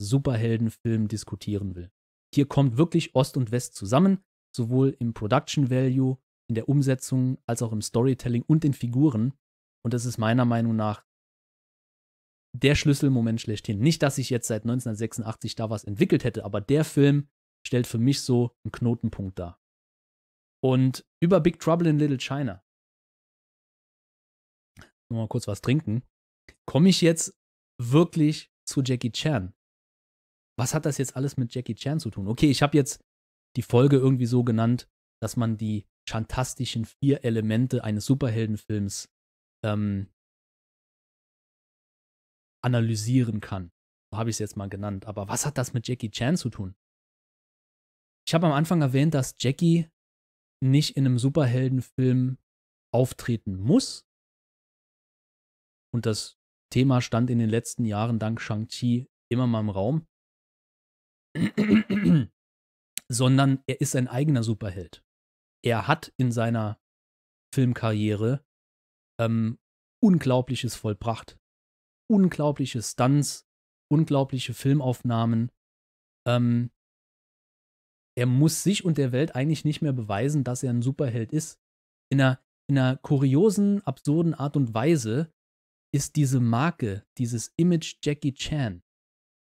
Superheldenfilm diskutieren will. Hier kommt wirklich Ost und West zusammen, sowohl im Production Value in der Umsetzung als auch im Storytelling und den Figuren. Und das ist meiner Meinung nach der Schlüsselmoment schlechthin. Nicht, dass ich jetzt seit 1986 da was entwickelt hätte, aber der Film stellt für mich so einen Knotenpunkt dar. Und über Big Trouble in Little China, nur mal kurz was trinken, komme ich jetzt wirklich zu Jackie Chan. Was hat das jetzt alles mit Jackie Chan zu tun? Okay, ich habe jetzt die Folge irgendwie so genannt, dass man die fantastischen vier Elemente eines Superheldenfilms ähm, analysieren kann. So habe ich es jetzt mal genannt. Aber was hat das mit Jackie Chan zu tun? Ich habe am Anfang erwähnt, dass Jackie nicht in einem Superheldenfilm auftreten muss. Und das Thema stand in den letzten Jahren dank Shang-Chi immer mal im Raum. Sondern er ist ein eigener Superheld er hat in seiner Filmkarriere ähm, Unglaubliches vollbracht. Unglaubliche Stunts, unglaubliche Filmaufnahmen. Ähm, er muss sich und der Welt eigentlich nicht mehr beweisen, dass er ein Superheld ist. In einer, in einer kuriosen, absurden Art und Weise ist diese Marke, dieses Image Jackie Chan,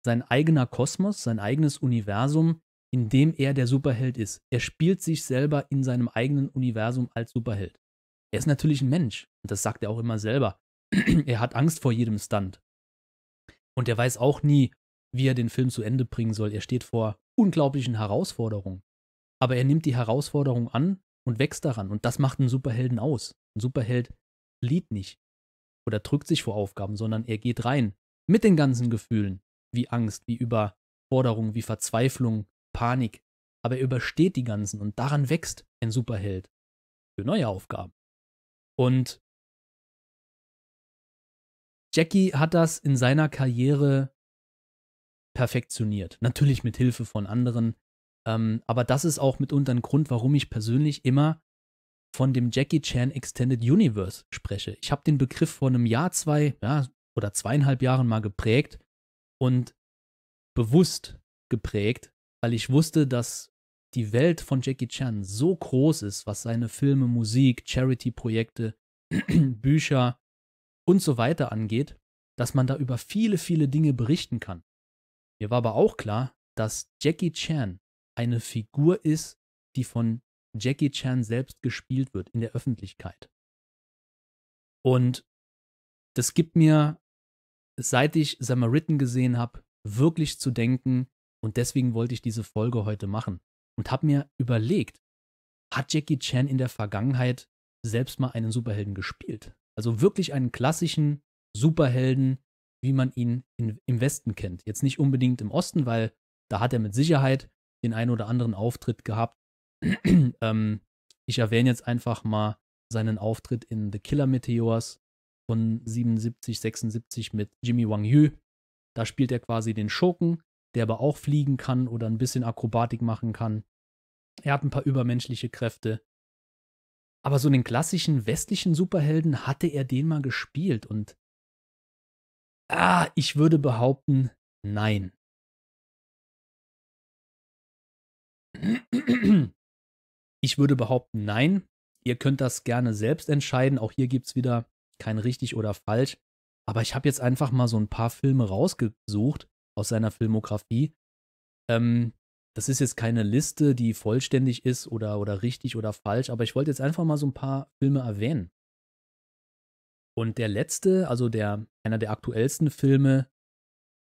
sein eigener Kosmos, sein eigenes Universum, in dem er der Superheld ist. Er spielt sich selber in seinem eigenen Universum als Superheld. Er ist natürlich ein Mensch, und das sagt er auch immer selber. er hat Angst vor jedem Stunt. Und er weiß auch nie, wie er den Film zu Ende bringen soll. Er steht vor unglaublichen Herausforderungen. Aber er nimmt die Herausforderung an und wächst daran. Und das macht einen Superhelden aus. Ein Superheld flieht nicht oder drückt sich vor Aufgaben, sondern er geht rein mit den ganzen Gefühlen wie Angst, wie Überforderung, wie Verzweiflung, Panik, aber er übersteht die ganzen und daran wächst ein Superheld für neue Aufgaben. Und Jackie hat das in seiner Karriere perfektioniert. Natürlich mit Hilfe von anderen. Ähm, aber das ist auch mitunter ein Grund, warum ich persönlich immer von dem Jackie Chan Extended Universe spreche. Ich habe den Begriff vor einem Jahr, zwei ja, oder zweieinhalb Jahren mal geprägt und bewusst geprägt, weil ich wusste, dass die Welt von Jackie Chan so groß ist, was seine Filme, Musik, Charity-Projekte, Bücher und so weiter angeht, dass man da über viele, viele Dinge berichten kann. Mir war aber auch klar, dass Jackie Chan eine Figur ist, die von Jackie Chan selbst gespielt wird in der Öffentlichkeit. Und das gibt mir, seit ich Samaritan gesehen habe, wirklich zu denken, und deswegen wollte ich diese Folge heute machen und habe mir überlegt, hat Jackie Chan in der Vergangenheit selbst mal einen Superhelden gespielt? Also wirklich einen klassischen Superhelden, wie man ihn in, im Westen kennt. Jetzt nicht unbedingt im Osten, weil da hat er mit Sicherheit den einen oder anderen Auftritt gehabt. ähm, ich erwähne jetzt einfach mal seinen Auftritt in The Killer Meteors von 77, 76 mit Jimmy Wang Yu. Da spielt er quasi den Schurken, der aber auch fliegen kann oder ein bisschen Akrobatik machen kann. Er hat ein paar übermenschliche Kräfte. Aber so einen klassischen westlichen Superhelden hatte er den mal gespielt und ah, ich würde behaupten, nein. Ich würde behaupten, nein. Ihr könnt das gerne selbst entscheiden. Auch hier gibt es wieder kein richtig oder falsch. Aber ich habe jetzt einfach mal so ein paar Filme rausgesucht, aus seiner Filmografie. Ähm, das ist jetzt keine Liste, die vollständig ist oder, oder richtig oder falsch, aber ich wollte jetzt einfach mal so ein paar Filme erwähnen. Und der letzte, also der, einer der aktuellsten Filme,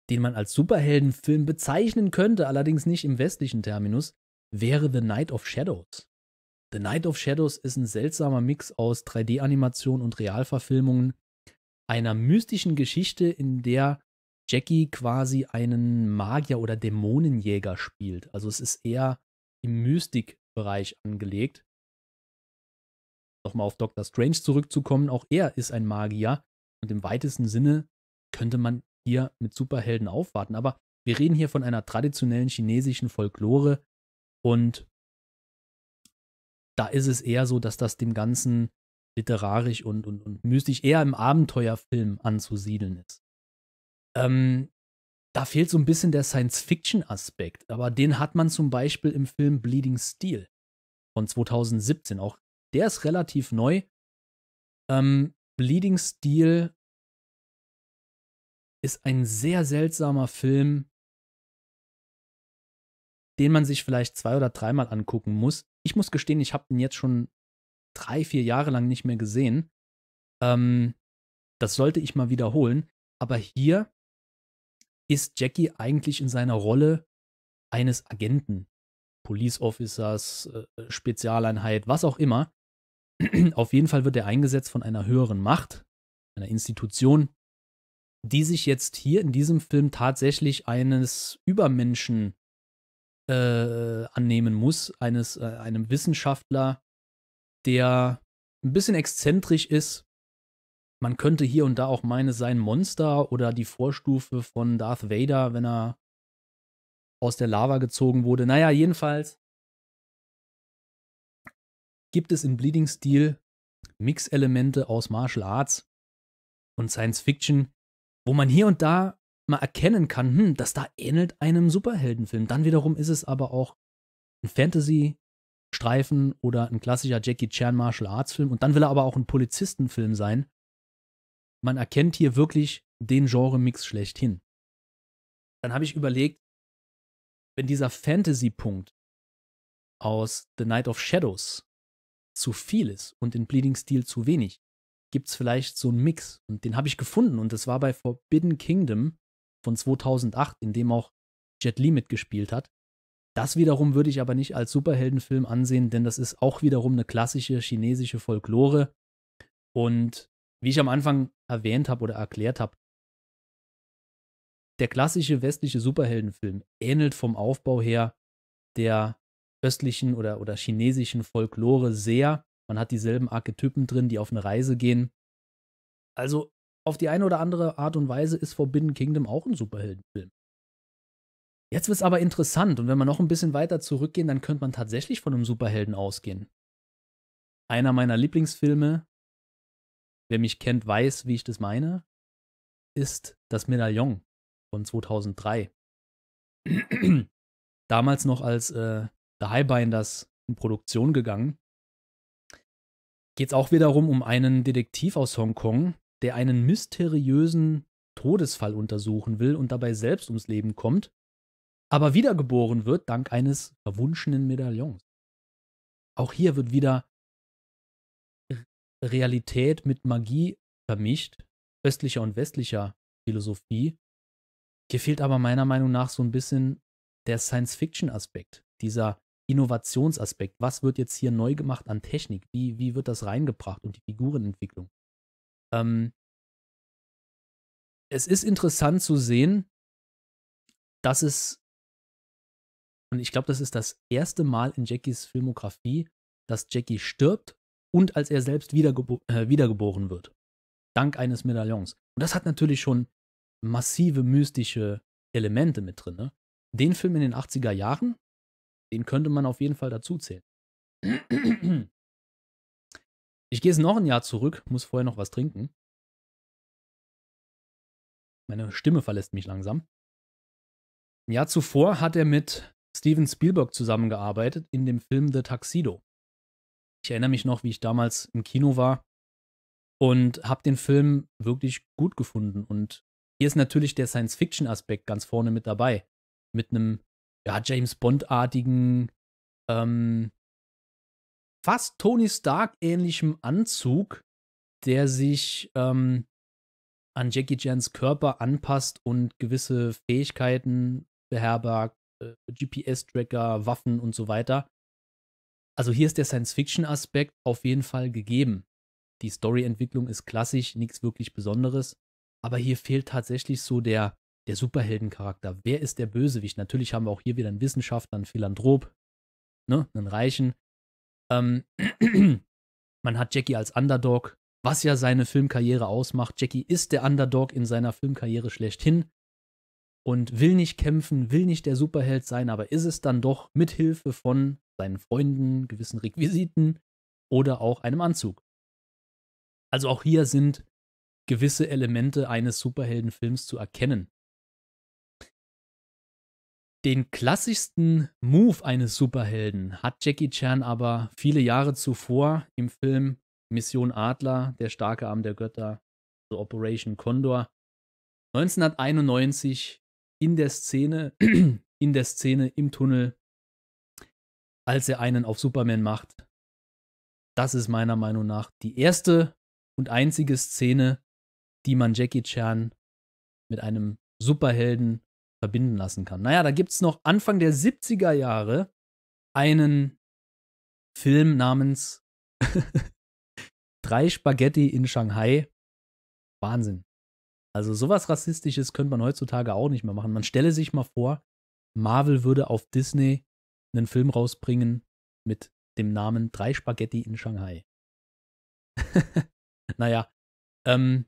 den man als Superheldenfilm bezeichnen könnte, allerdings nicht im westlichen Terminus, wäre The Night of Shadows. The Night of Shadows ist ein seltsamer Mix aus 3D-Animation und Realverfilmungen einer mystischen Geschichte, in der Jackie quasi einen Magier oder Dämonenjäger spielt. Also es ist eher im Mystikbereich angelegt. Nochmal auf Dr. Strange zurückzukommen, auch er ist ein Magier und im weitesten Sinne könnte man hier mit Superhelden aufwarten. Aber wir reden hier von einer traditionellen chinesischen Folklore und da ist es eher so, dass das dem Ganzen literarisch und, und, und mystisch eher im Abenteuerfilm anzusiedeln ist. Ähm, da fehlt so ein bisschen der Science-Fiction-Aspekt, aber den hat man zum Beispiel im Film Bleeding Steel von 2017. Auch der ist relativ neu. Ähm, Bleeding Steel ist ein sehr seltsamer Film, den man sich vielleicht zwei oder dreimal angucken muss. Ich muss gestehen, ich habe den jetzt schon drei, vier Jahre lang nicht mehr gesehen. Ähm, das sollte ich mal wiederholen. Aber hier ist Jackie eigentlich in seiner Rolle eines Agenten, Police Officers, äh, äh, Spezialeinheit, was auch immer. Auf jeden Fall wird er eingesetzt von einer höheren Macht, einer Institution, die sich jetzt hier in diesem Film tatsächlich eines Übermenschen äh, annehmen muss, eines, äh, einem Wissenschaftler, der ein bisschen exzentrisch ist, man könnte hier und da auch meinen, es sei ein Monster oder die Vorstufe von Darth Vader, wenn er aus der Lava gezogen wurde. Naja, jedenfalls gibt es in Bleeding Steel Mixelemente aus Martial Arts und Science Fiction, wo man hier und da mal erkennen kann, hm, dass da ähnelt einem Superheldenfilm. Dann wiederum ist es aber auch ein Fantasy-Streifen oder ein klassischer Jackie Chan Martial Arts Film und dann will er aber auch ein Polizistenfilm sein man erkennt hier wirklich den Genre-Mix schlechthin. Dann habe ich überlegt, wenn dieser Fantasy-Punkt aus The Night of Shadows zu viel ist und in Bleeding Steel zu wenig, gibt es vielleicht so einen Mix. Und den habe ich gefunden und das war bei Forbidden Kingdom von 2008, in dem auch Jet Li mitgespielt hat. Das wiederum würde ich aber nicht als Superheldenfilm ansehen, denn das ist auch wiederum eine klassische chinesische Folklore. Und wie ich am Anfang erwähnt habe oder erklärt habe. Der klassische westliche Superheldenfilm ähnelt vom Aufbau her der östlichen oder, oder chinesischen Folklore sehr. Man hat dieselben Archetypen drin, die auf eine Reise gehen. Also auf die eine oder andere Art und Weise ist Forbidden Kingdom auch ein Superheldenfilm. Jetzt wird es aber interessant und wenn wir noch ein bisschen weiter zurückgehen, dann könnte man tatsächlich von einem Superhelden ausgehen. Einer meiner Lieblingsfilme wer mich kennt, weiß, wie ich das meine, ist das Medaillon von 2003. Damals noch als äh, The Highbinders in Produktion gegangen. Geht es auch wiederum um einen Detektiv aus Hongkong, der einen mysteriösen Todesfall untersuchen will und dabei selbst ums Leben kommt, aber wiedergeboren wird dank eines verwunschenen Medaillons. Auch hier wird wieder Realität mit Magie vermischt, östlicher und westlicher Philosophie. Hier fehlt aber meiner Meinung nach so ein bisschen der Science-Fiction-Aspekt, dieser Innovationsaspekt. Was wird jetzt hier neu gemacht an Technik? Wie, wie wird das reingebracht und die Figurenentwicklung? Ähm, es ist interessant zu sehen, dass es, und ich glaube, das ist das erste Mal in Jackies Filmografie, dass Jackie stirbt und als er selbst wiedergebo äh, wiedergeboren wird. Dank eines Medaillons. Und das hat natürlich schon massive mystische Elemente mit drin. Ne? Den Film in den 80er Jahren, den könnte man auf jeden Fall dazu zählen. Ich gehe es noch ein Jahr zurück, muss vorher noch was trinken. Meine Stimme verlässt mich langsam. Ein Jahr zuvor hat er mit Steven Spielberg zusammengearbeitet in dem Film The Tuxedo. Ich erinnere mich noch, wie ich damals im Kino war und habe den Film wirklich gut gefunden. Und hier ist natürlich der Science-Fiction-Aspekt ganz vorne mit dabei. Mit einem ja, James Bond-artigen, ähm, fast Tony Stark-ähnlichem Anzug, der sich ähm, an Jackie Jans Körper anpasst und gewisse Fähigkeiten beherbergt, äh, GPS-Tracker, Waffen und so weiter. Also hier ist der Science-Fiction-Aspekt auf jeden Fall gegeben. Die Story-Entwicklung ist klassisch, nichts wirklich Besonderes. Aber hier fehlt tatsächlich so der, der Superheldencharakter. Wer ist der Bösewicht? Natürlich haben wir auch hier wieder einen Wissenschaftler, einen Philanthrop, ne, einen Reichen. Ähm, man hat Jackie als Underdog, was ja seine Filmkarriere ausmacht. Jackie ist der Underdog in seiner Filmkarriere schlechthin und will nicht kämpfen, will nicht der Superheld sein, aber ist es dann doch mit Hilfe von seinen Freunden, gewissen Requisiten oder auch einem Anzug. Also auch hier sind gewisse Elemente eines Superheldenfilms zu erkennen. Den klassischsten Move eines Superhelden hat Jackie Chan aber viele Jahre zuvor im Film Mission Adler, der starke Arm der Götter, The Operation Condor, 1991 in der Szene, in der Szene im Tunnel als er einen auf Superman macht. Das ist meiner Meinung nach die erste und einzige Szene, die man Jackie Chan mit einem Superhelden verbinden lassen kann. Naja, da gibt es noch Anfang der 70er Jahre einen Film namens Drei Spaghetti in Shanghai. Wahnsinn. Also sowas Rassistisches könnte man heutzutage auch nicht mehr machen. Man stelle sich mal vor, Marvel würde auf Disney einen Film rausbringen mit dem Namen Drei Spaghetti in Shanghai. naja, ähm,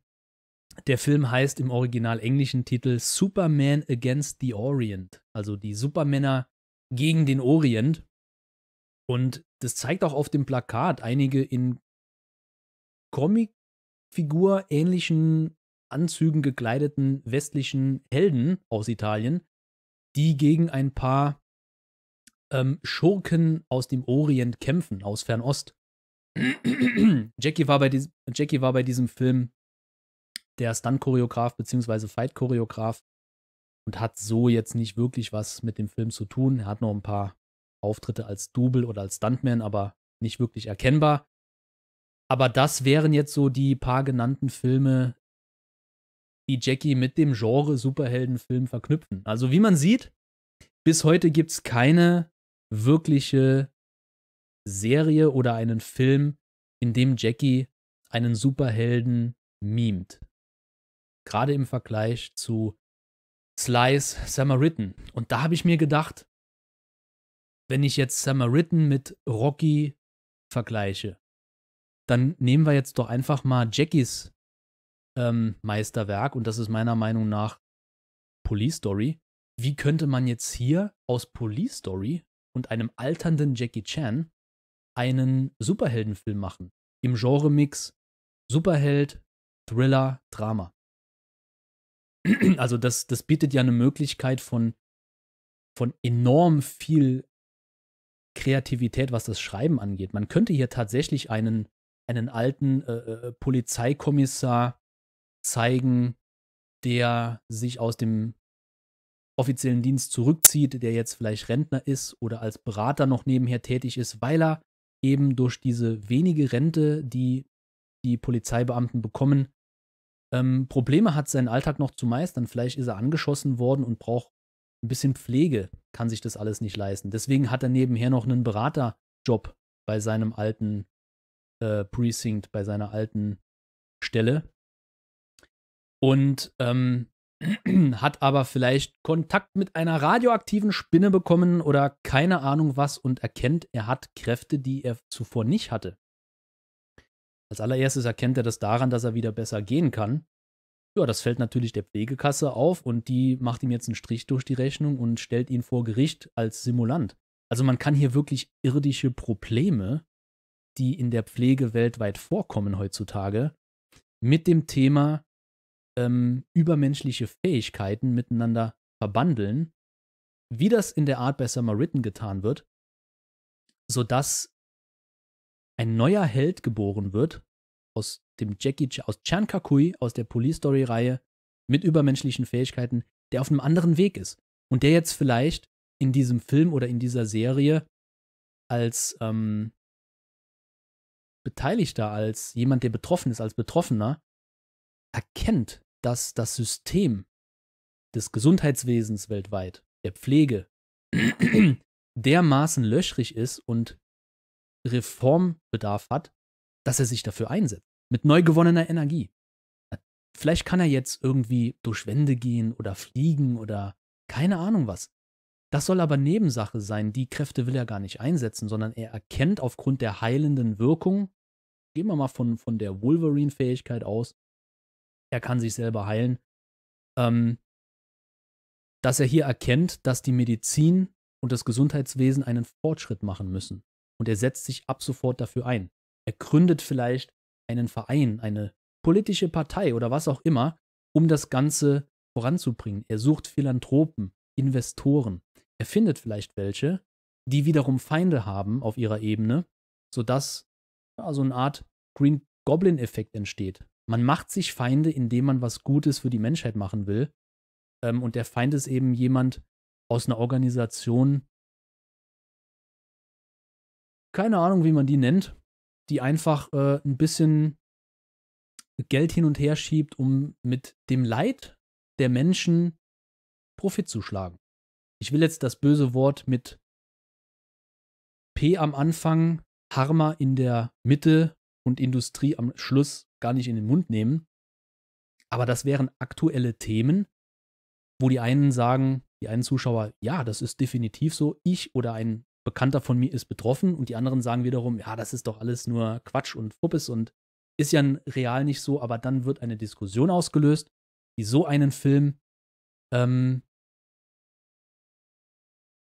der Film heißt im original englischen Titel Superman Against the Orient, also die Supermänner gegen den Orient. Und das zeigt auch auf dem Plakat einige in Comicfigur ähnlichen Anzügen gekleideten westlichen Helden aus Italien, die gegen ein paar ähm, Schurken aus dem Orient kämpfen, aus Fernost. Jackie, war bei diesem, Jackie war bei diesem Film der Stunt-Choreograf bzw. Fight-Choreograf und hat so jetzt nicht wirklich was mit dem Film zu tun. Er hat noch ein paar Auftritte als Double oder als Stuntman, aber nicht wirklich erkennbar. Aber das wären jetzt so die paar genannten Filme, die Jackie mit dem Genre Superheldenfilm verknüpfen. Also wie man sieht, bis heute gibt es keine wirkliche Serie oder einen Film, in dem Jackie einen Superhelden mimt. Gerade im Vergleich zu Slice Samaritan. Und da habe ich mir gedacht, wenn ich jetzt Samaritan mit Rocky vergleiche, dann nehmen wir jetzt doch einfach mal Jackies ähm, Meisterwerk, und das ist meiner Meinung nach Police Story. Wie könnte man jetzt hier aus Police Story und einem alternden Jackie Chan einen Superheldenfilm machen. Im Genre-Mix Superheld, Thriller, Drama. Also das, das bietet ja eine Möglichkeit von, von enorm viel Kreativität, was das Schreiben angeht. Man könnte hier tatsächlich einen, einen alten äh, äh Polizeikommissar zeigen, der sich aus dem offiziellen Dienst zurückzieht, der jetzt vielleicht Rentner ist oder als Berater noch nebenher tätig ist, weil er eben durch diese wenige Rente, die die Polizeibeamten bekommen, ähm, Probleme hat, seinen Alltag noch zu meistern. Vielleicht ist er angeschossen worden und braucht ein bisschen Pflege, kann sich das alles nicht leisten. Deswegen hat er nebenher noch einen Beraterjob bei seinem alten äh, Precinct, bei seiner alten Stelle. Und ähm, hat aber vielleicht Kontakt mit einer radioaktiven Spinne bekommen oder keine Ahnung was und erkennt, er hat Kräfte, die er zuvor nicht hatte. Als allererstes erkennt er das daran, dass er wieder besser gehen kann. Ja, das fällt natürlich der Pflegekasse auf und die macht ihm jetzt einen Strich durch die Rechnung und stellt ihn vor Gericht als Simulant. Also man kann hier wirklich irdische Probleme, die in der Pflege weltweit vorkommen heutzutage, mit dem Thema ähm, übermenschliche Fähigkeiten miteinander verbandeln, wie das in der Art bei Samaritan getan wird, sodass ein neuer Held geboren wird aus dem Jackie aus Chan Kakui aus der Police Story Reihe mit übermenschlichen Fähigkeiten, der auf einem anderen Weg ist und der jetzt vielleicht in diesem Film oder in dieser Serie als ähm, Beteiligter, als jemand, der betroffen ist, als Betroffener erkennt, dass das System des Gesundheitswesens weltweit, der Pflege, dermaßen löchrig ist und Reformbedarf hat, dass er sich dafür einsetzt. Mit neu gewonnener Energie. Vielleicht kann er jetzt irgendwie durch Wände gehen oder fliegen oder keine Ahnung was. Das soll aber Nebensache sein. Die Kräfte will er gar nicht einsetzen, sondern er erkennt aufgrund der heilenden Wirkung, gehen wir mal von, von der Wolverine-Fähigkeit aus, er kann sich selber heilen, ähm, dass er hier erkennt, dass die Medizin und das Gesundheitswesen einen Fortschritt machen müssen. Und er setzt sich ab sofort dafür ein. Er gründet vielleicht einen Verein, eine politische Partei oder was auch immer, um das Ganze voranzubringen. Er sucht Philanthropen, Investoren. Er findet vielleicht welche, die wiederum Feinde haben auf ihrer Ebene, sodass ja, so eine Art Green Goblin-Effekt entsteht man macht sich Feinde, indem man was Gutes für die Menschheit machen will. Ähm, und der Feind ist eben jemand aus einer Organisation, keine Ahnung, wie man die nennt, die einfach äh, ein bisschen Geld hin und her schiebt, um mit dem Leid der Menschen Profit zu schlagen. Ich will jetzt das böse Wort mit P am Anfang, Harma in der Mitte und Industrie am Schluss gar nicht in den Mund nehmen. Aber das wären aktuelle Themen, wo die einen sagen, die einen Zuschauer, ja, das ist definitiv so, ich oder ein Bekannter von mir ist betroffen und die anderen sagen wiederum, ja, das ist doch alles nur Quatsch und Fuppes und ist ja real nicht so, aber dann wird eine Diskussion ausgelöst, die so einen Film ähm,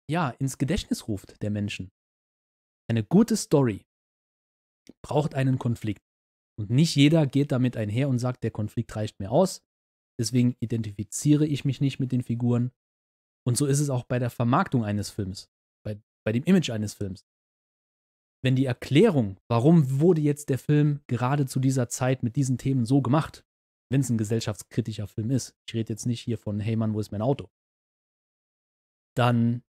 ja, ins Gedächtnis ruft der Menschen. Eine gute Story braucht einen Konflikt. Und nicht jeder geht damit einher und sagt, der Konflikt reicht mir aus. Deswegen identifiziere ich mich nicht mit den Figuren. Und so ist es auch bei der Vermarktung eines Films, bei, bei dem Image eines Films. Wenn die Erklärung, warum wurde jetzt der Film gerade zu dieser Zeit mit diesen Themen so gemacht, wenn es ein gesellschaftskritischer Film ist, ich rede jetzt nicht hier von Hey Mann, wo ist mein Auto, dann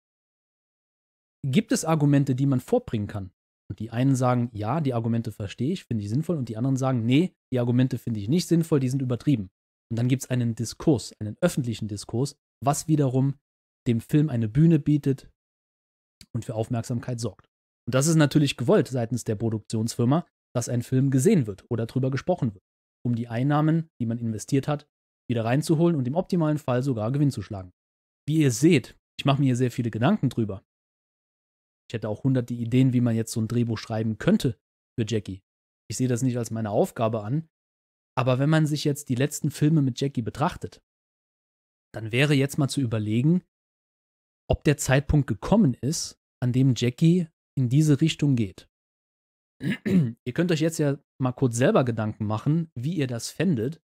gibt es Argumente, die man vorbringen kann. Und die einen sagen, ja, die Argumente verstehe ich, finde ich sinnvoll. Und die anderen sagen, nee, die Argumente finde ich nicht sinnvoll, die sind übertrieben. Und dann gibt es einen Diskurs, einen öffentlichen Diskurs, was wiederum dem Film eine Bühne bietet und für Aufmerksamkeit sorgt. Und das ist natürlich gewollt seitens der Produktionsfirma, dass ein Film gesehen wird oder darüber gesprochen wird, um die Einnahmen, die man investiert hat, wieder reinzuholen und im optimalen Fall sogar Gewinn zu schlagen. Wie ihr seht, ich mache mir hier sehr viele Gedanken drüber. Ich hätte auch hunderte Ideen, wie man jetzt so ein Drehbuch schreiben könnte für Jackie. Ich sehe das nicht als meine Aufgabe an. Aber wenn man sich jetzt die letzten Filme mit Jackie betrachtet, dann wäre jetzt mal zu überlegen, ob der Zeitpunkt gekommen ist, an dem Jackie in diese Richtung geht. ihr könnt euch jetzt ja mal kurz selber Gedanken machen, wie ihr das fändet,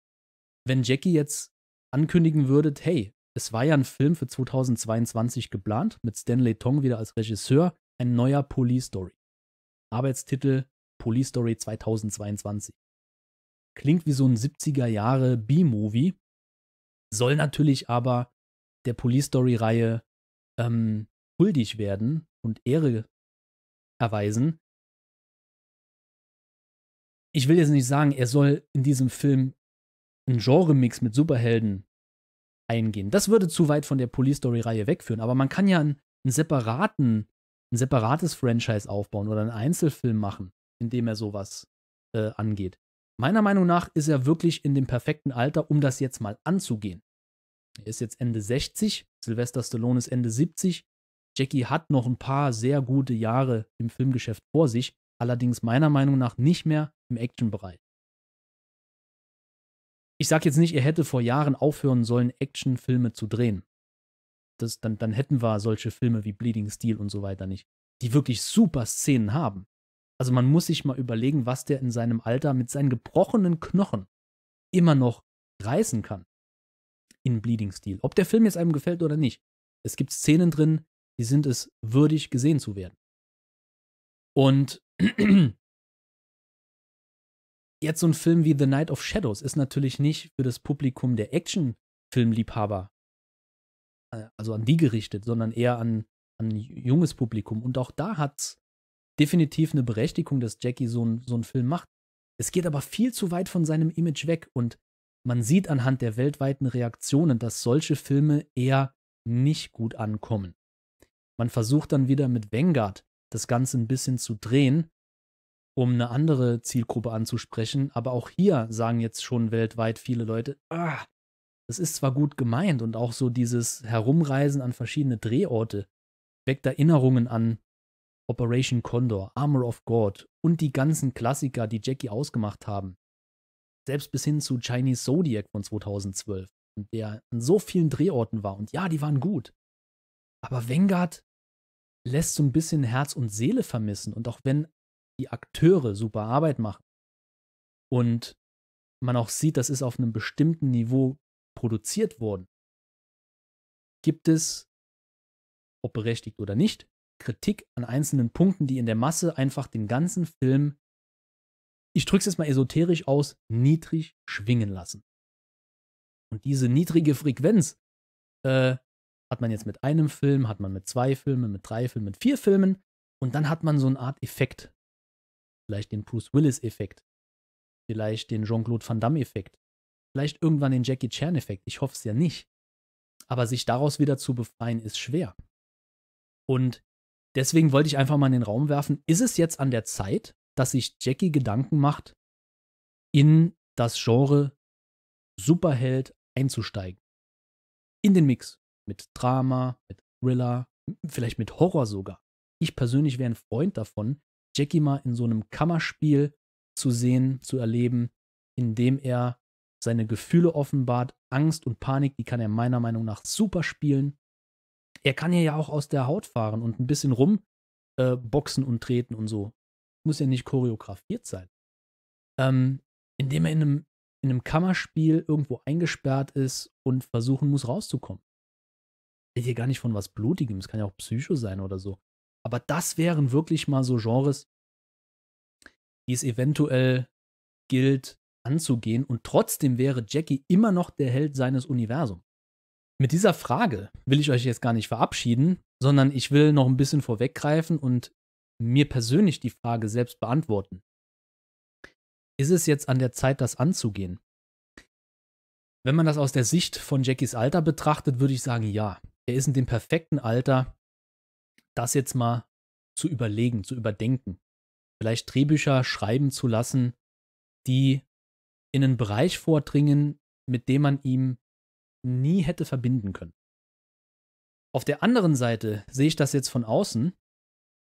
wenn Jackie jetzt ankündigen würdet, hey, es war ja ein Film für 2022 geplant, mit Stanley Tong wieder als Regisseur ein neuer Police Story. Arbeitstitel Police Story 2022. Klingt wie so ein 70er Jahre B-Movie, soll natürlich aber der Police Story-Reihe ähm, huldig werden und Ehre erweisen. Ich will jetzt nicht sagen, er soll in diesem Film einen Genremix mit Superhelden eingehen. Das würde zu weit von der Police Story-Reihe wegführen, aber man kann ja einen, einen separaten ein separates Franchise aufbauen oder einen Einzelfilm machen, in dem er sowas äh, angeht. Meiner Meinung nach ist er wirklich in dem perfekten Alter, um das jetzt mal anzugehen. Er ist jetzt Ende 60, Sylvester Stallone ist Ende 70. Jackie hat noch ein paar sehr gute Jahre im Filmgeschäft vor sich, allerdings meiner Meinung nach nicht mehr im Actionbereich. Ich sage jetzt nicht, er hätte vor Jahren aufhören sollen, Actionfilme zu drehen das, dann, dann hätten wir solche Filme wie Bleeding Steel und so weiter nicht, die wirklich super Szenen haben. Also man muss sich mal überlegen, was der in seinem Alter mit seinen gebrochenen Knochen immer noch reißen kann. In Bleeding Steel. Ob der Film jetzt einem gefällt oder nicht. Es gibt Szenen drin, die sind es würdig, gesehen zu werden. Und jetzt so ein Film wie The Night of Shadows ist natürlich nicht für das Publikum der Actionfilmliebhaber äh, also an die gerichtet, sondern eher an, ein junges Publikum. Und auch da hat es definitiv eine Berechtigung, dass Jackie so, ein, so einen Film macht. Es geht aber viel zu weit von seinem Image weg und man sieht anhand der weltweiten Reaktionen, dass solche Filme eher nicht gut ankommen. Man versucht dann wieder mit Vanguard das Ganze ein bisschen zu drehen, um eine andere Zielgruppe anzusprechen. Aber auch hier sagen jetzt schon weltweit viele Leute, ah, das ist zwar gut gemeint und auch so dieses Herumreisen an verschiedene Drehorte weckt Erinnerungen an Operation Condor, Armor of God und die ganzen Klassiker, die Jackie ausgemacht haben. Selbst bis hin zu Chinese Zodiac von 2012, der an so vielen Drehorten war. Und ja, die waren gut. Aber Vanguard lässt so ein bisschen Herz und Seele vermissen. Und auch wenn die Akteure super Arbeit machen und man auch sieht, das ist auf einem bestimmten Niveau produziert wurden, gibt es, ob berechtigt oder nicht, Kritik an einzelnen Punkten, die in der Masse einfach den ganzen Film, ich drücke es jetzt mal esoterisch aus, niedrig schwingen lassen. Und diese niedrige Frequenz äh, hat man jetzt mit einem Film, hat man mit zwei Filmen, mit drei Filmen, mit vier Filmen und dann hat man so eine Art Effekt. Vielleicht den Bruce Willis-Effekt, vielleicht den Jean-Claude Van Damme-Effekt, vielleicht irgendwann den Jackie Chan-Effekt. Ich hoffe es ja nicht. Aber sich daraus wieder zu befreien, ist schwer. Und deswegen wollte ich einfach mal in den Raum werfen, ist es jetzt an der Zeit, dass sich Jackie Gedanken macht, in das Genre Superheld einzusteigen? In den Mix mit Drama, mit Thriller, vielleicht mit Horror sogar. Ich persönlich wäre ein Freund davon, Jackie mal in so einem Kammerspiel zu sehen, zu erleben, in dem er seine Gefühle offenbart, Angst und Panik, die kann er meiner Meinung nach super spielen. Er kann hier ja auch aus der Haut fahren und ein bisschen rumboxen äh, und treten und so. Muss ja nicht choreografiert sein. Ähm, indem er in einem, in einem Kammerspiel irgendwo eingesperrt ist und versuchen muss, rauszukommen. Ich rede hier gar nicht von was Blutigem, es kann ja auch Psycho sein oder so. Aber das wären wirklich mal so Genres, die es eventuell gilt anzugehen und trotzdem wäre Jackie immer noch der Held seines Universums. Mit dieser Frage will ich euch jetzt gar nicht verabschieden, sondern ich will noch ein bisschen vorweggreifen und mir persönlich die Frage selbst beantworten. Ist es jetzt an der Zeit, das anzugehen? Wenn man das aus der Sicht von Jackies Alter betrachtet, würde ich sagen, ja. Er ist in dem perfekten Alter, das jetzt mal zu überlegen, zu überdenken. Vielleicht Drehbücher schreiben zu lassen, die in einen Bereich vordringen, mit dem man ihm nie hätte verbinden können. Auf der anderen Seite sehe ich das jetzt von außen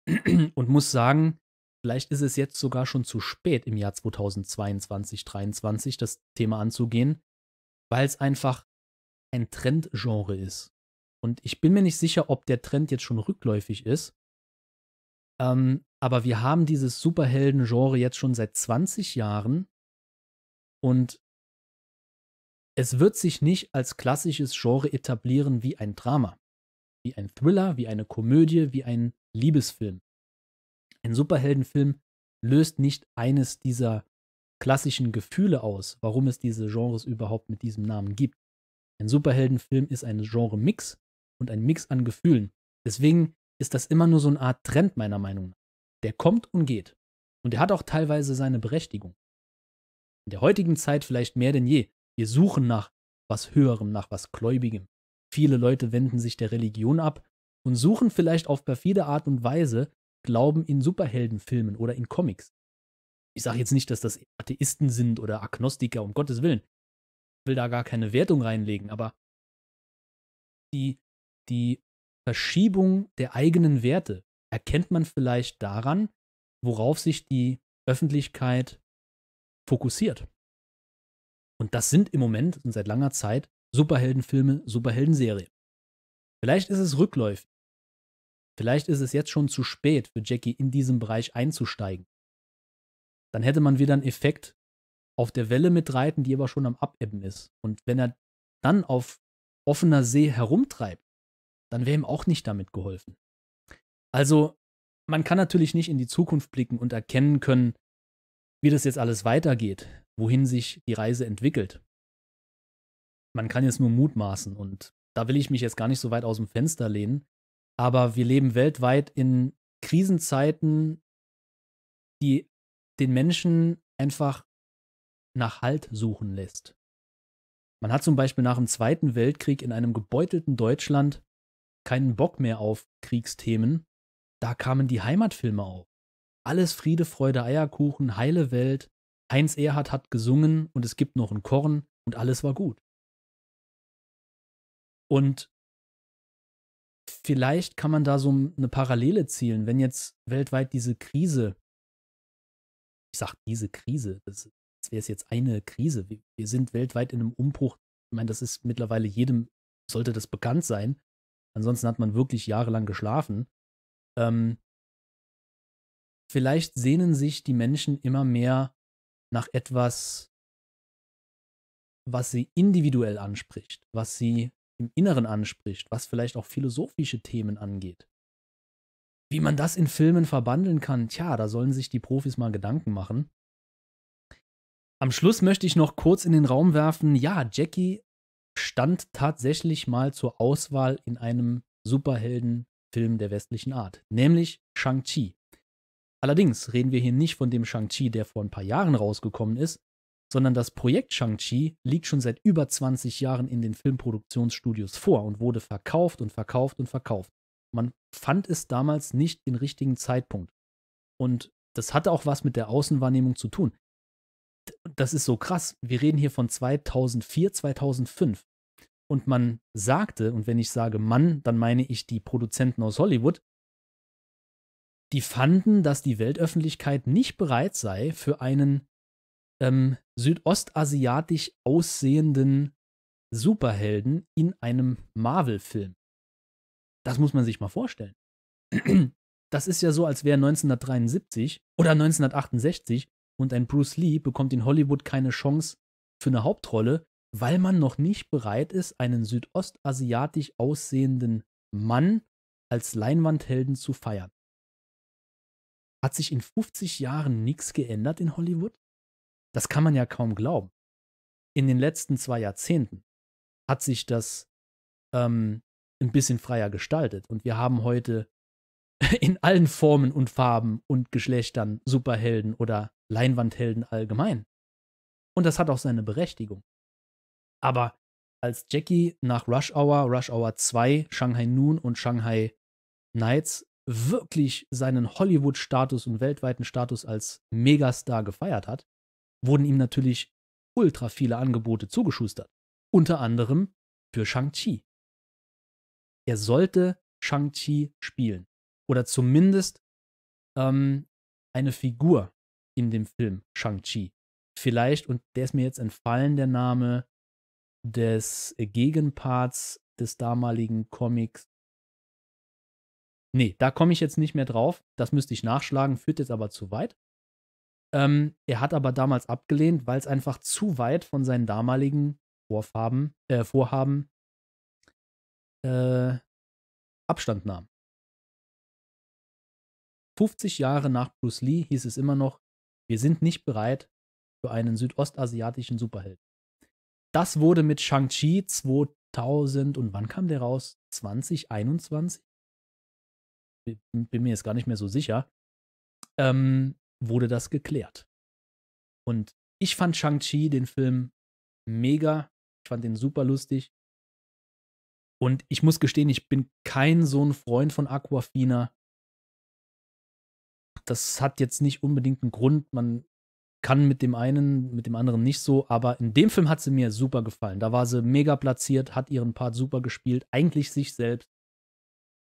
und muss sagen, vielleicht ist es jetzt sogar schon zu spät im Jahr 2022, 2023 das Thema anzugehen, weil es einfach ein Trendgenre ist. Und ich bin mir nicht sicher, ob der Trend jetzt schon rückläufig ist. Ähm, aber wir haben dieses Superhelden-Genre jetzt schon seit 20 Jahren und es wird sich nicht als klassisches Genre etablieren wie ein Drama, wie ein Thriller, wie eine Komödie, wie ein Liebesfilm. Ein Superheldenfilm löst nicht eines dieser klassischen Gefühle aus, warum es diese Genres überhaupt mit diesem Namen gibt. Ein Superheldenfilm ist ein Genre-Mix und ein Mix an Gefühlen. Deswegen ist das immer nur so eine Art Trend meiner Meinung nach. Der kommt und geht. Und der hat auch teilweise seine Berechtigung in der heutigen Zeit vielleicht mehr denn je. Wir suchen nach was Höherem, nach was Gläubigem. Viele Leute wenden sich der Religion ab und suchen vielleicht auf perfide Art und Weise Glauben in Superheldenfilmen oder in Comics. Ich sage jetzt nicht, dass das Atheisten sind oder Agnostiker, um Gottes Willen. Ich will da gar keine Wertung reinlegen, aber die, die Verschiebung der eigenen Werte erkennt man vielleicht daran, worauf sich die Öffentlichkeit fokussiert. Und das sind im Moment und seit langer Zeit Superheldenfilme, Superheldenserien. Vielleicht ist es rückläufig. Vielleicht ist es jetzt schon zu spät für Jackie in diesem Bereich einzusteigen. Dann hätte man wieder einen Effekt auf der Welle mitreiten, die aber schon am Abebben ist. Und wenn er dann auf offener See herumtreibt, dann wäre ihm auch nicht damit geholfen. Also, man kann natürlich nicht in die Zukunft blicken und erkennen können, wie das jetzt alles weitergeht, wohin sich die Reise entwickelt. Man kann jetzt nur mutmaßen und da will ich mich jetzt gar nicht so weit aus dem Fenster lehnen, aber wir leben weltweit in Krisenzeiten, die den Menschen einfach nach Halt suchen lässt. Man hat zum Beispiel nach dem Zweiten Weltkrieg in einem gebeutelten Deutschland keinen Bock mehr auf Kriegsthemen. Da kamen die Heimatfilme auf. Alles Friede, Freude, Eierkuchen, heile Welt. Heinz Erhard hat gesungen und es gibt noch ein Korn und alles war gut. Und vielleicht kann man da so eine Parallele zielen, wenn jetzt weltweit diese Krise, ich sag diese Krise, das, das wäre jetzt eine Krise. Wir, wir sind weltweit in einem Umbruch. Ich meine, das ist mittlerweile jedem, sollte das bekannt sein. Ansonsten hat man wirklich jahrelang geschlafen. Ähm, vielleicht sehnen sich die Menschen immer mehr nach etwas, was sie individuell anspricht, was sie im Inneren anspricht, was vielleicht auch philosophische Themen angeht. Wie man das in Filmen verbandeln kann, tja, da sollen sich die Profis mal Gedanken machen. Am Schluss möchte ich noch kurz in den Raum werfen, ja, Jackie stand tatsächlich mal zur Auswahl in einem Superheldenfilm der westlichen Art, nämlich Shang-Chi. Allerdings reden wir hier nicht von dem Shang-Chi, der vor ein paar Jahren rausgekommen ist, sondern das Projekt Shang-Chi liegt schon seit über 20 Jahren in den Filmproduktionsstudios vor und wurde verkauft und verkauft und verkauft. Man fand es damals nicht den richtigen Zeitpunkt. Und das hatte auch was mit der Außenwahrnehmung zu tun. Das ist so krass. Wir reden hier von 2004, 2005. Und man sagte, und wenn ich sage Mann, dann meine ich die Produzenten aus Hollywood, die fanden, dass die Weltöffentlichkeit nicht bereit sei für einen ähm, südostasiatisch aussehenden Superhelden in einem Marvel-Film. Das muss man sich mal vorstellen. Das ist ja so, als wäre 1973 oder 1968 und ein Bruce Lee bekommt in Hollywood keine Chance für eine Hauptrolle, weil man noch nicht bereit ist, einen südostasiatisch aussehenden Mann als Leinwandhelden zu feiern. Hat sich in 50 Jahren nichts geändert in Hollywood? Das kann man ja kaum glauben. In den letzten zwei Jahrzehnten hat sich das ähm, ein bisschen freier gestaltet und wir haben heute in allen Formen und Farben und Geschlechtern Superhelden oder Leinwandhelden allgemein. Und das hat auch seine Berechtigung. Aber als Jackie nach Rush Hour, Rush Hour 2, Shanghai Noon und Shanghai Nights wirklich seinen Hollywood-Status und weltweiten Status als Megastar gefeiert hat, wurden ihm natürlich ultra viele Angebote zugeschustert. Unter anderem für Shang-Chi. Er sollte Shang-Chi spielen. Oder zumindest ähm, eine Figur in dem Film Shang-Chi. Vielleicht, und der ist mir jetzt entfallen, der Name des Gegenparts des damaligen Comics Nee, da komme ich jetzt nicht mehr drauf. Das müsste ich nachschlagen, führt jetzt aber zu weit. Ähm, er hat aber damals abgelehnt, weil es einfach zu weit von seinen damaligen Vorfarben, äh, Vorhaben äh, Abstand nahm. 50 Jahre nach Bruce Lee hieß es immer noch, wir sind nicht bereit für einen südostasiatischen Superheld. Das wurde mit Shang-Chi 2000 und wann kam der raus? 2021? bin mir jetzt gar nicht mehr so sicher, ähm, wurde das geklärt. Und ich fand Shang-Chi, den Film, mega. Ich fand den super lustig. Und ich muss gestehen, ich bin kein so ein Freund von Aquafina. Das hat jetzt nicht unbedingt einen Grund. Man kann mit dem einen, mit dem anderen nicht so, aber in dem Film hat sie mir super gefallen. Da war sie mega platziert, hat ihren Part super gespielt, eigentlich sich selbst.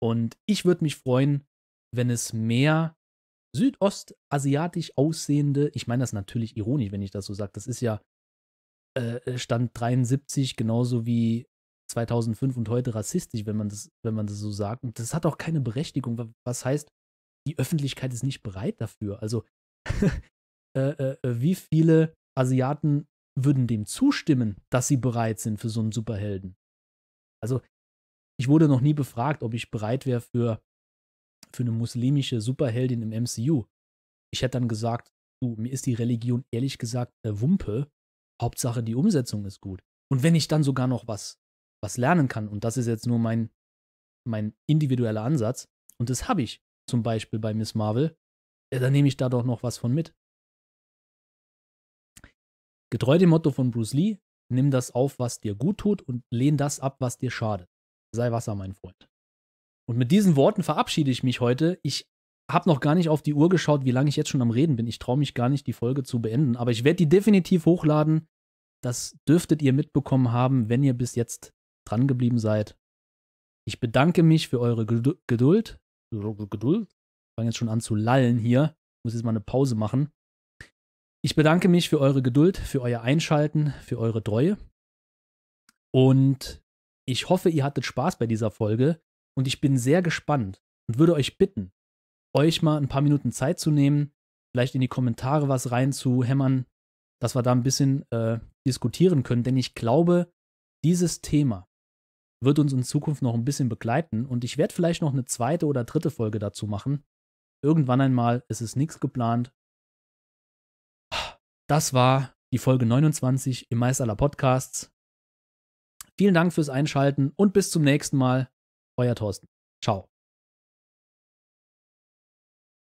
Und ich würde mich freuen, wenn es mehr südostasiatisch aussehende, ich meine das natürlich ironisch, wenn ich das so sage, das ist ja äh, äh Stand 73 genauso wie 2005 und heute rassistisch, wenn man das, wenn man das so sagt. Und das hat auch keine Berechtigung. Was heißt, die Öffentlichkeit ist nicht bereit dafür. Also äh, äh, äh, wie viele Asiaten würden dem zustimmen, dass sie bereit sind für so einen Superhelden? Also ich wurde noch nie befragt, ob ich bereit wäre für, für eine muslimische Superheldin im MCU. Ich hätte dann gesagt, du, mir ist die Religion ehrlich gesagt der Wumpe. Hauptsache, die Umsetzung ist gut. Und wenn ich dann sogar noch was, was lernen kann, und das ist jetzt nur mein, mein individueller Ansatz, und das habe ich zum Beispiel bei Miss Marvel, ja, dann nehme ich da doch noch was von mit. Getreu dem Motto von Bruce Lee, nimm das auf, was dir gut tut und lehn das ab, was dir schadet sei Wasser, mein Freund. Und mit diesen Worten verabschiede ich mich heute. Ich habe noch gar nicht auf die Uhr geschaut, wie lange ich jetzt schon am Reden bin. Ich traue mich gar nicht, die Folge zu beenden. Aber ich werde die definitiv hochladen. Das dürftet ihr mitbekommen haben, wenn ihr bis jetzt dran geblieben seid. Ich bedanke mich für eure Geduld. Geduld? Ich fange jetzt schon an zu lallen hier. Ich muss jetzt mal eine Pause machen. Ich bedanke mich für eure Geduld, für euer Einschalten, für eure Treue. Und ich hoffe, ihr hattet Spaß bei dieser Folge und ich bin sehr gespannt und würde euch bitten, euch mal ein paar Minuten Zeit zu nehmen, vielleicht in die Kommentare was reinzuhämmern, dass wir da ein bisschen äh, diskutieren können, denn ich glaube, dieses Thema wird uns in Zukunft noch ein bisschen begleiten und ich werde vielleicht noch eine zweite oder dritte Folge dazu machen. Irgendwann einmal, es ist nichts geplant. Das war die Folge 29 im Meister aller Podcasts. Vielen Dank fürs Einschalten und bis zum nächsten Mal. Euer Thorsten. Ciao.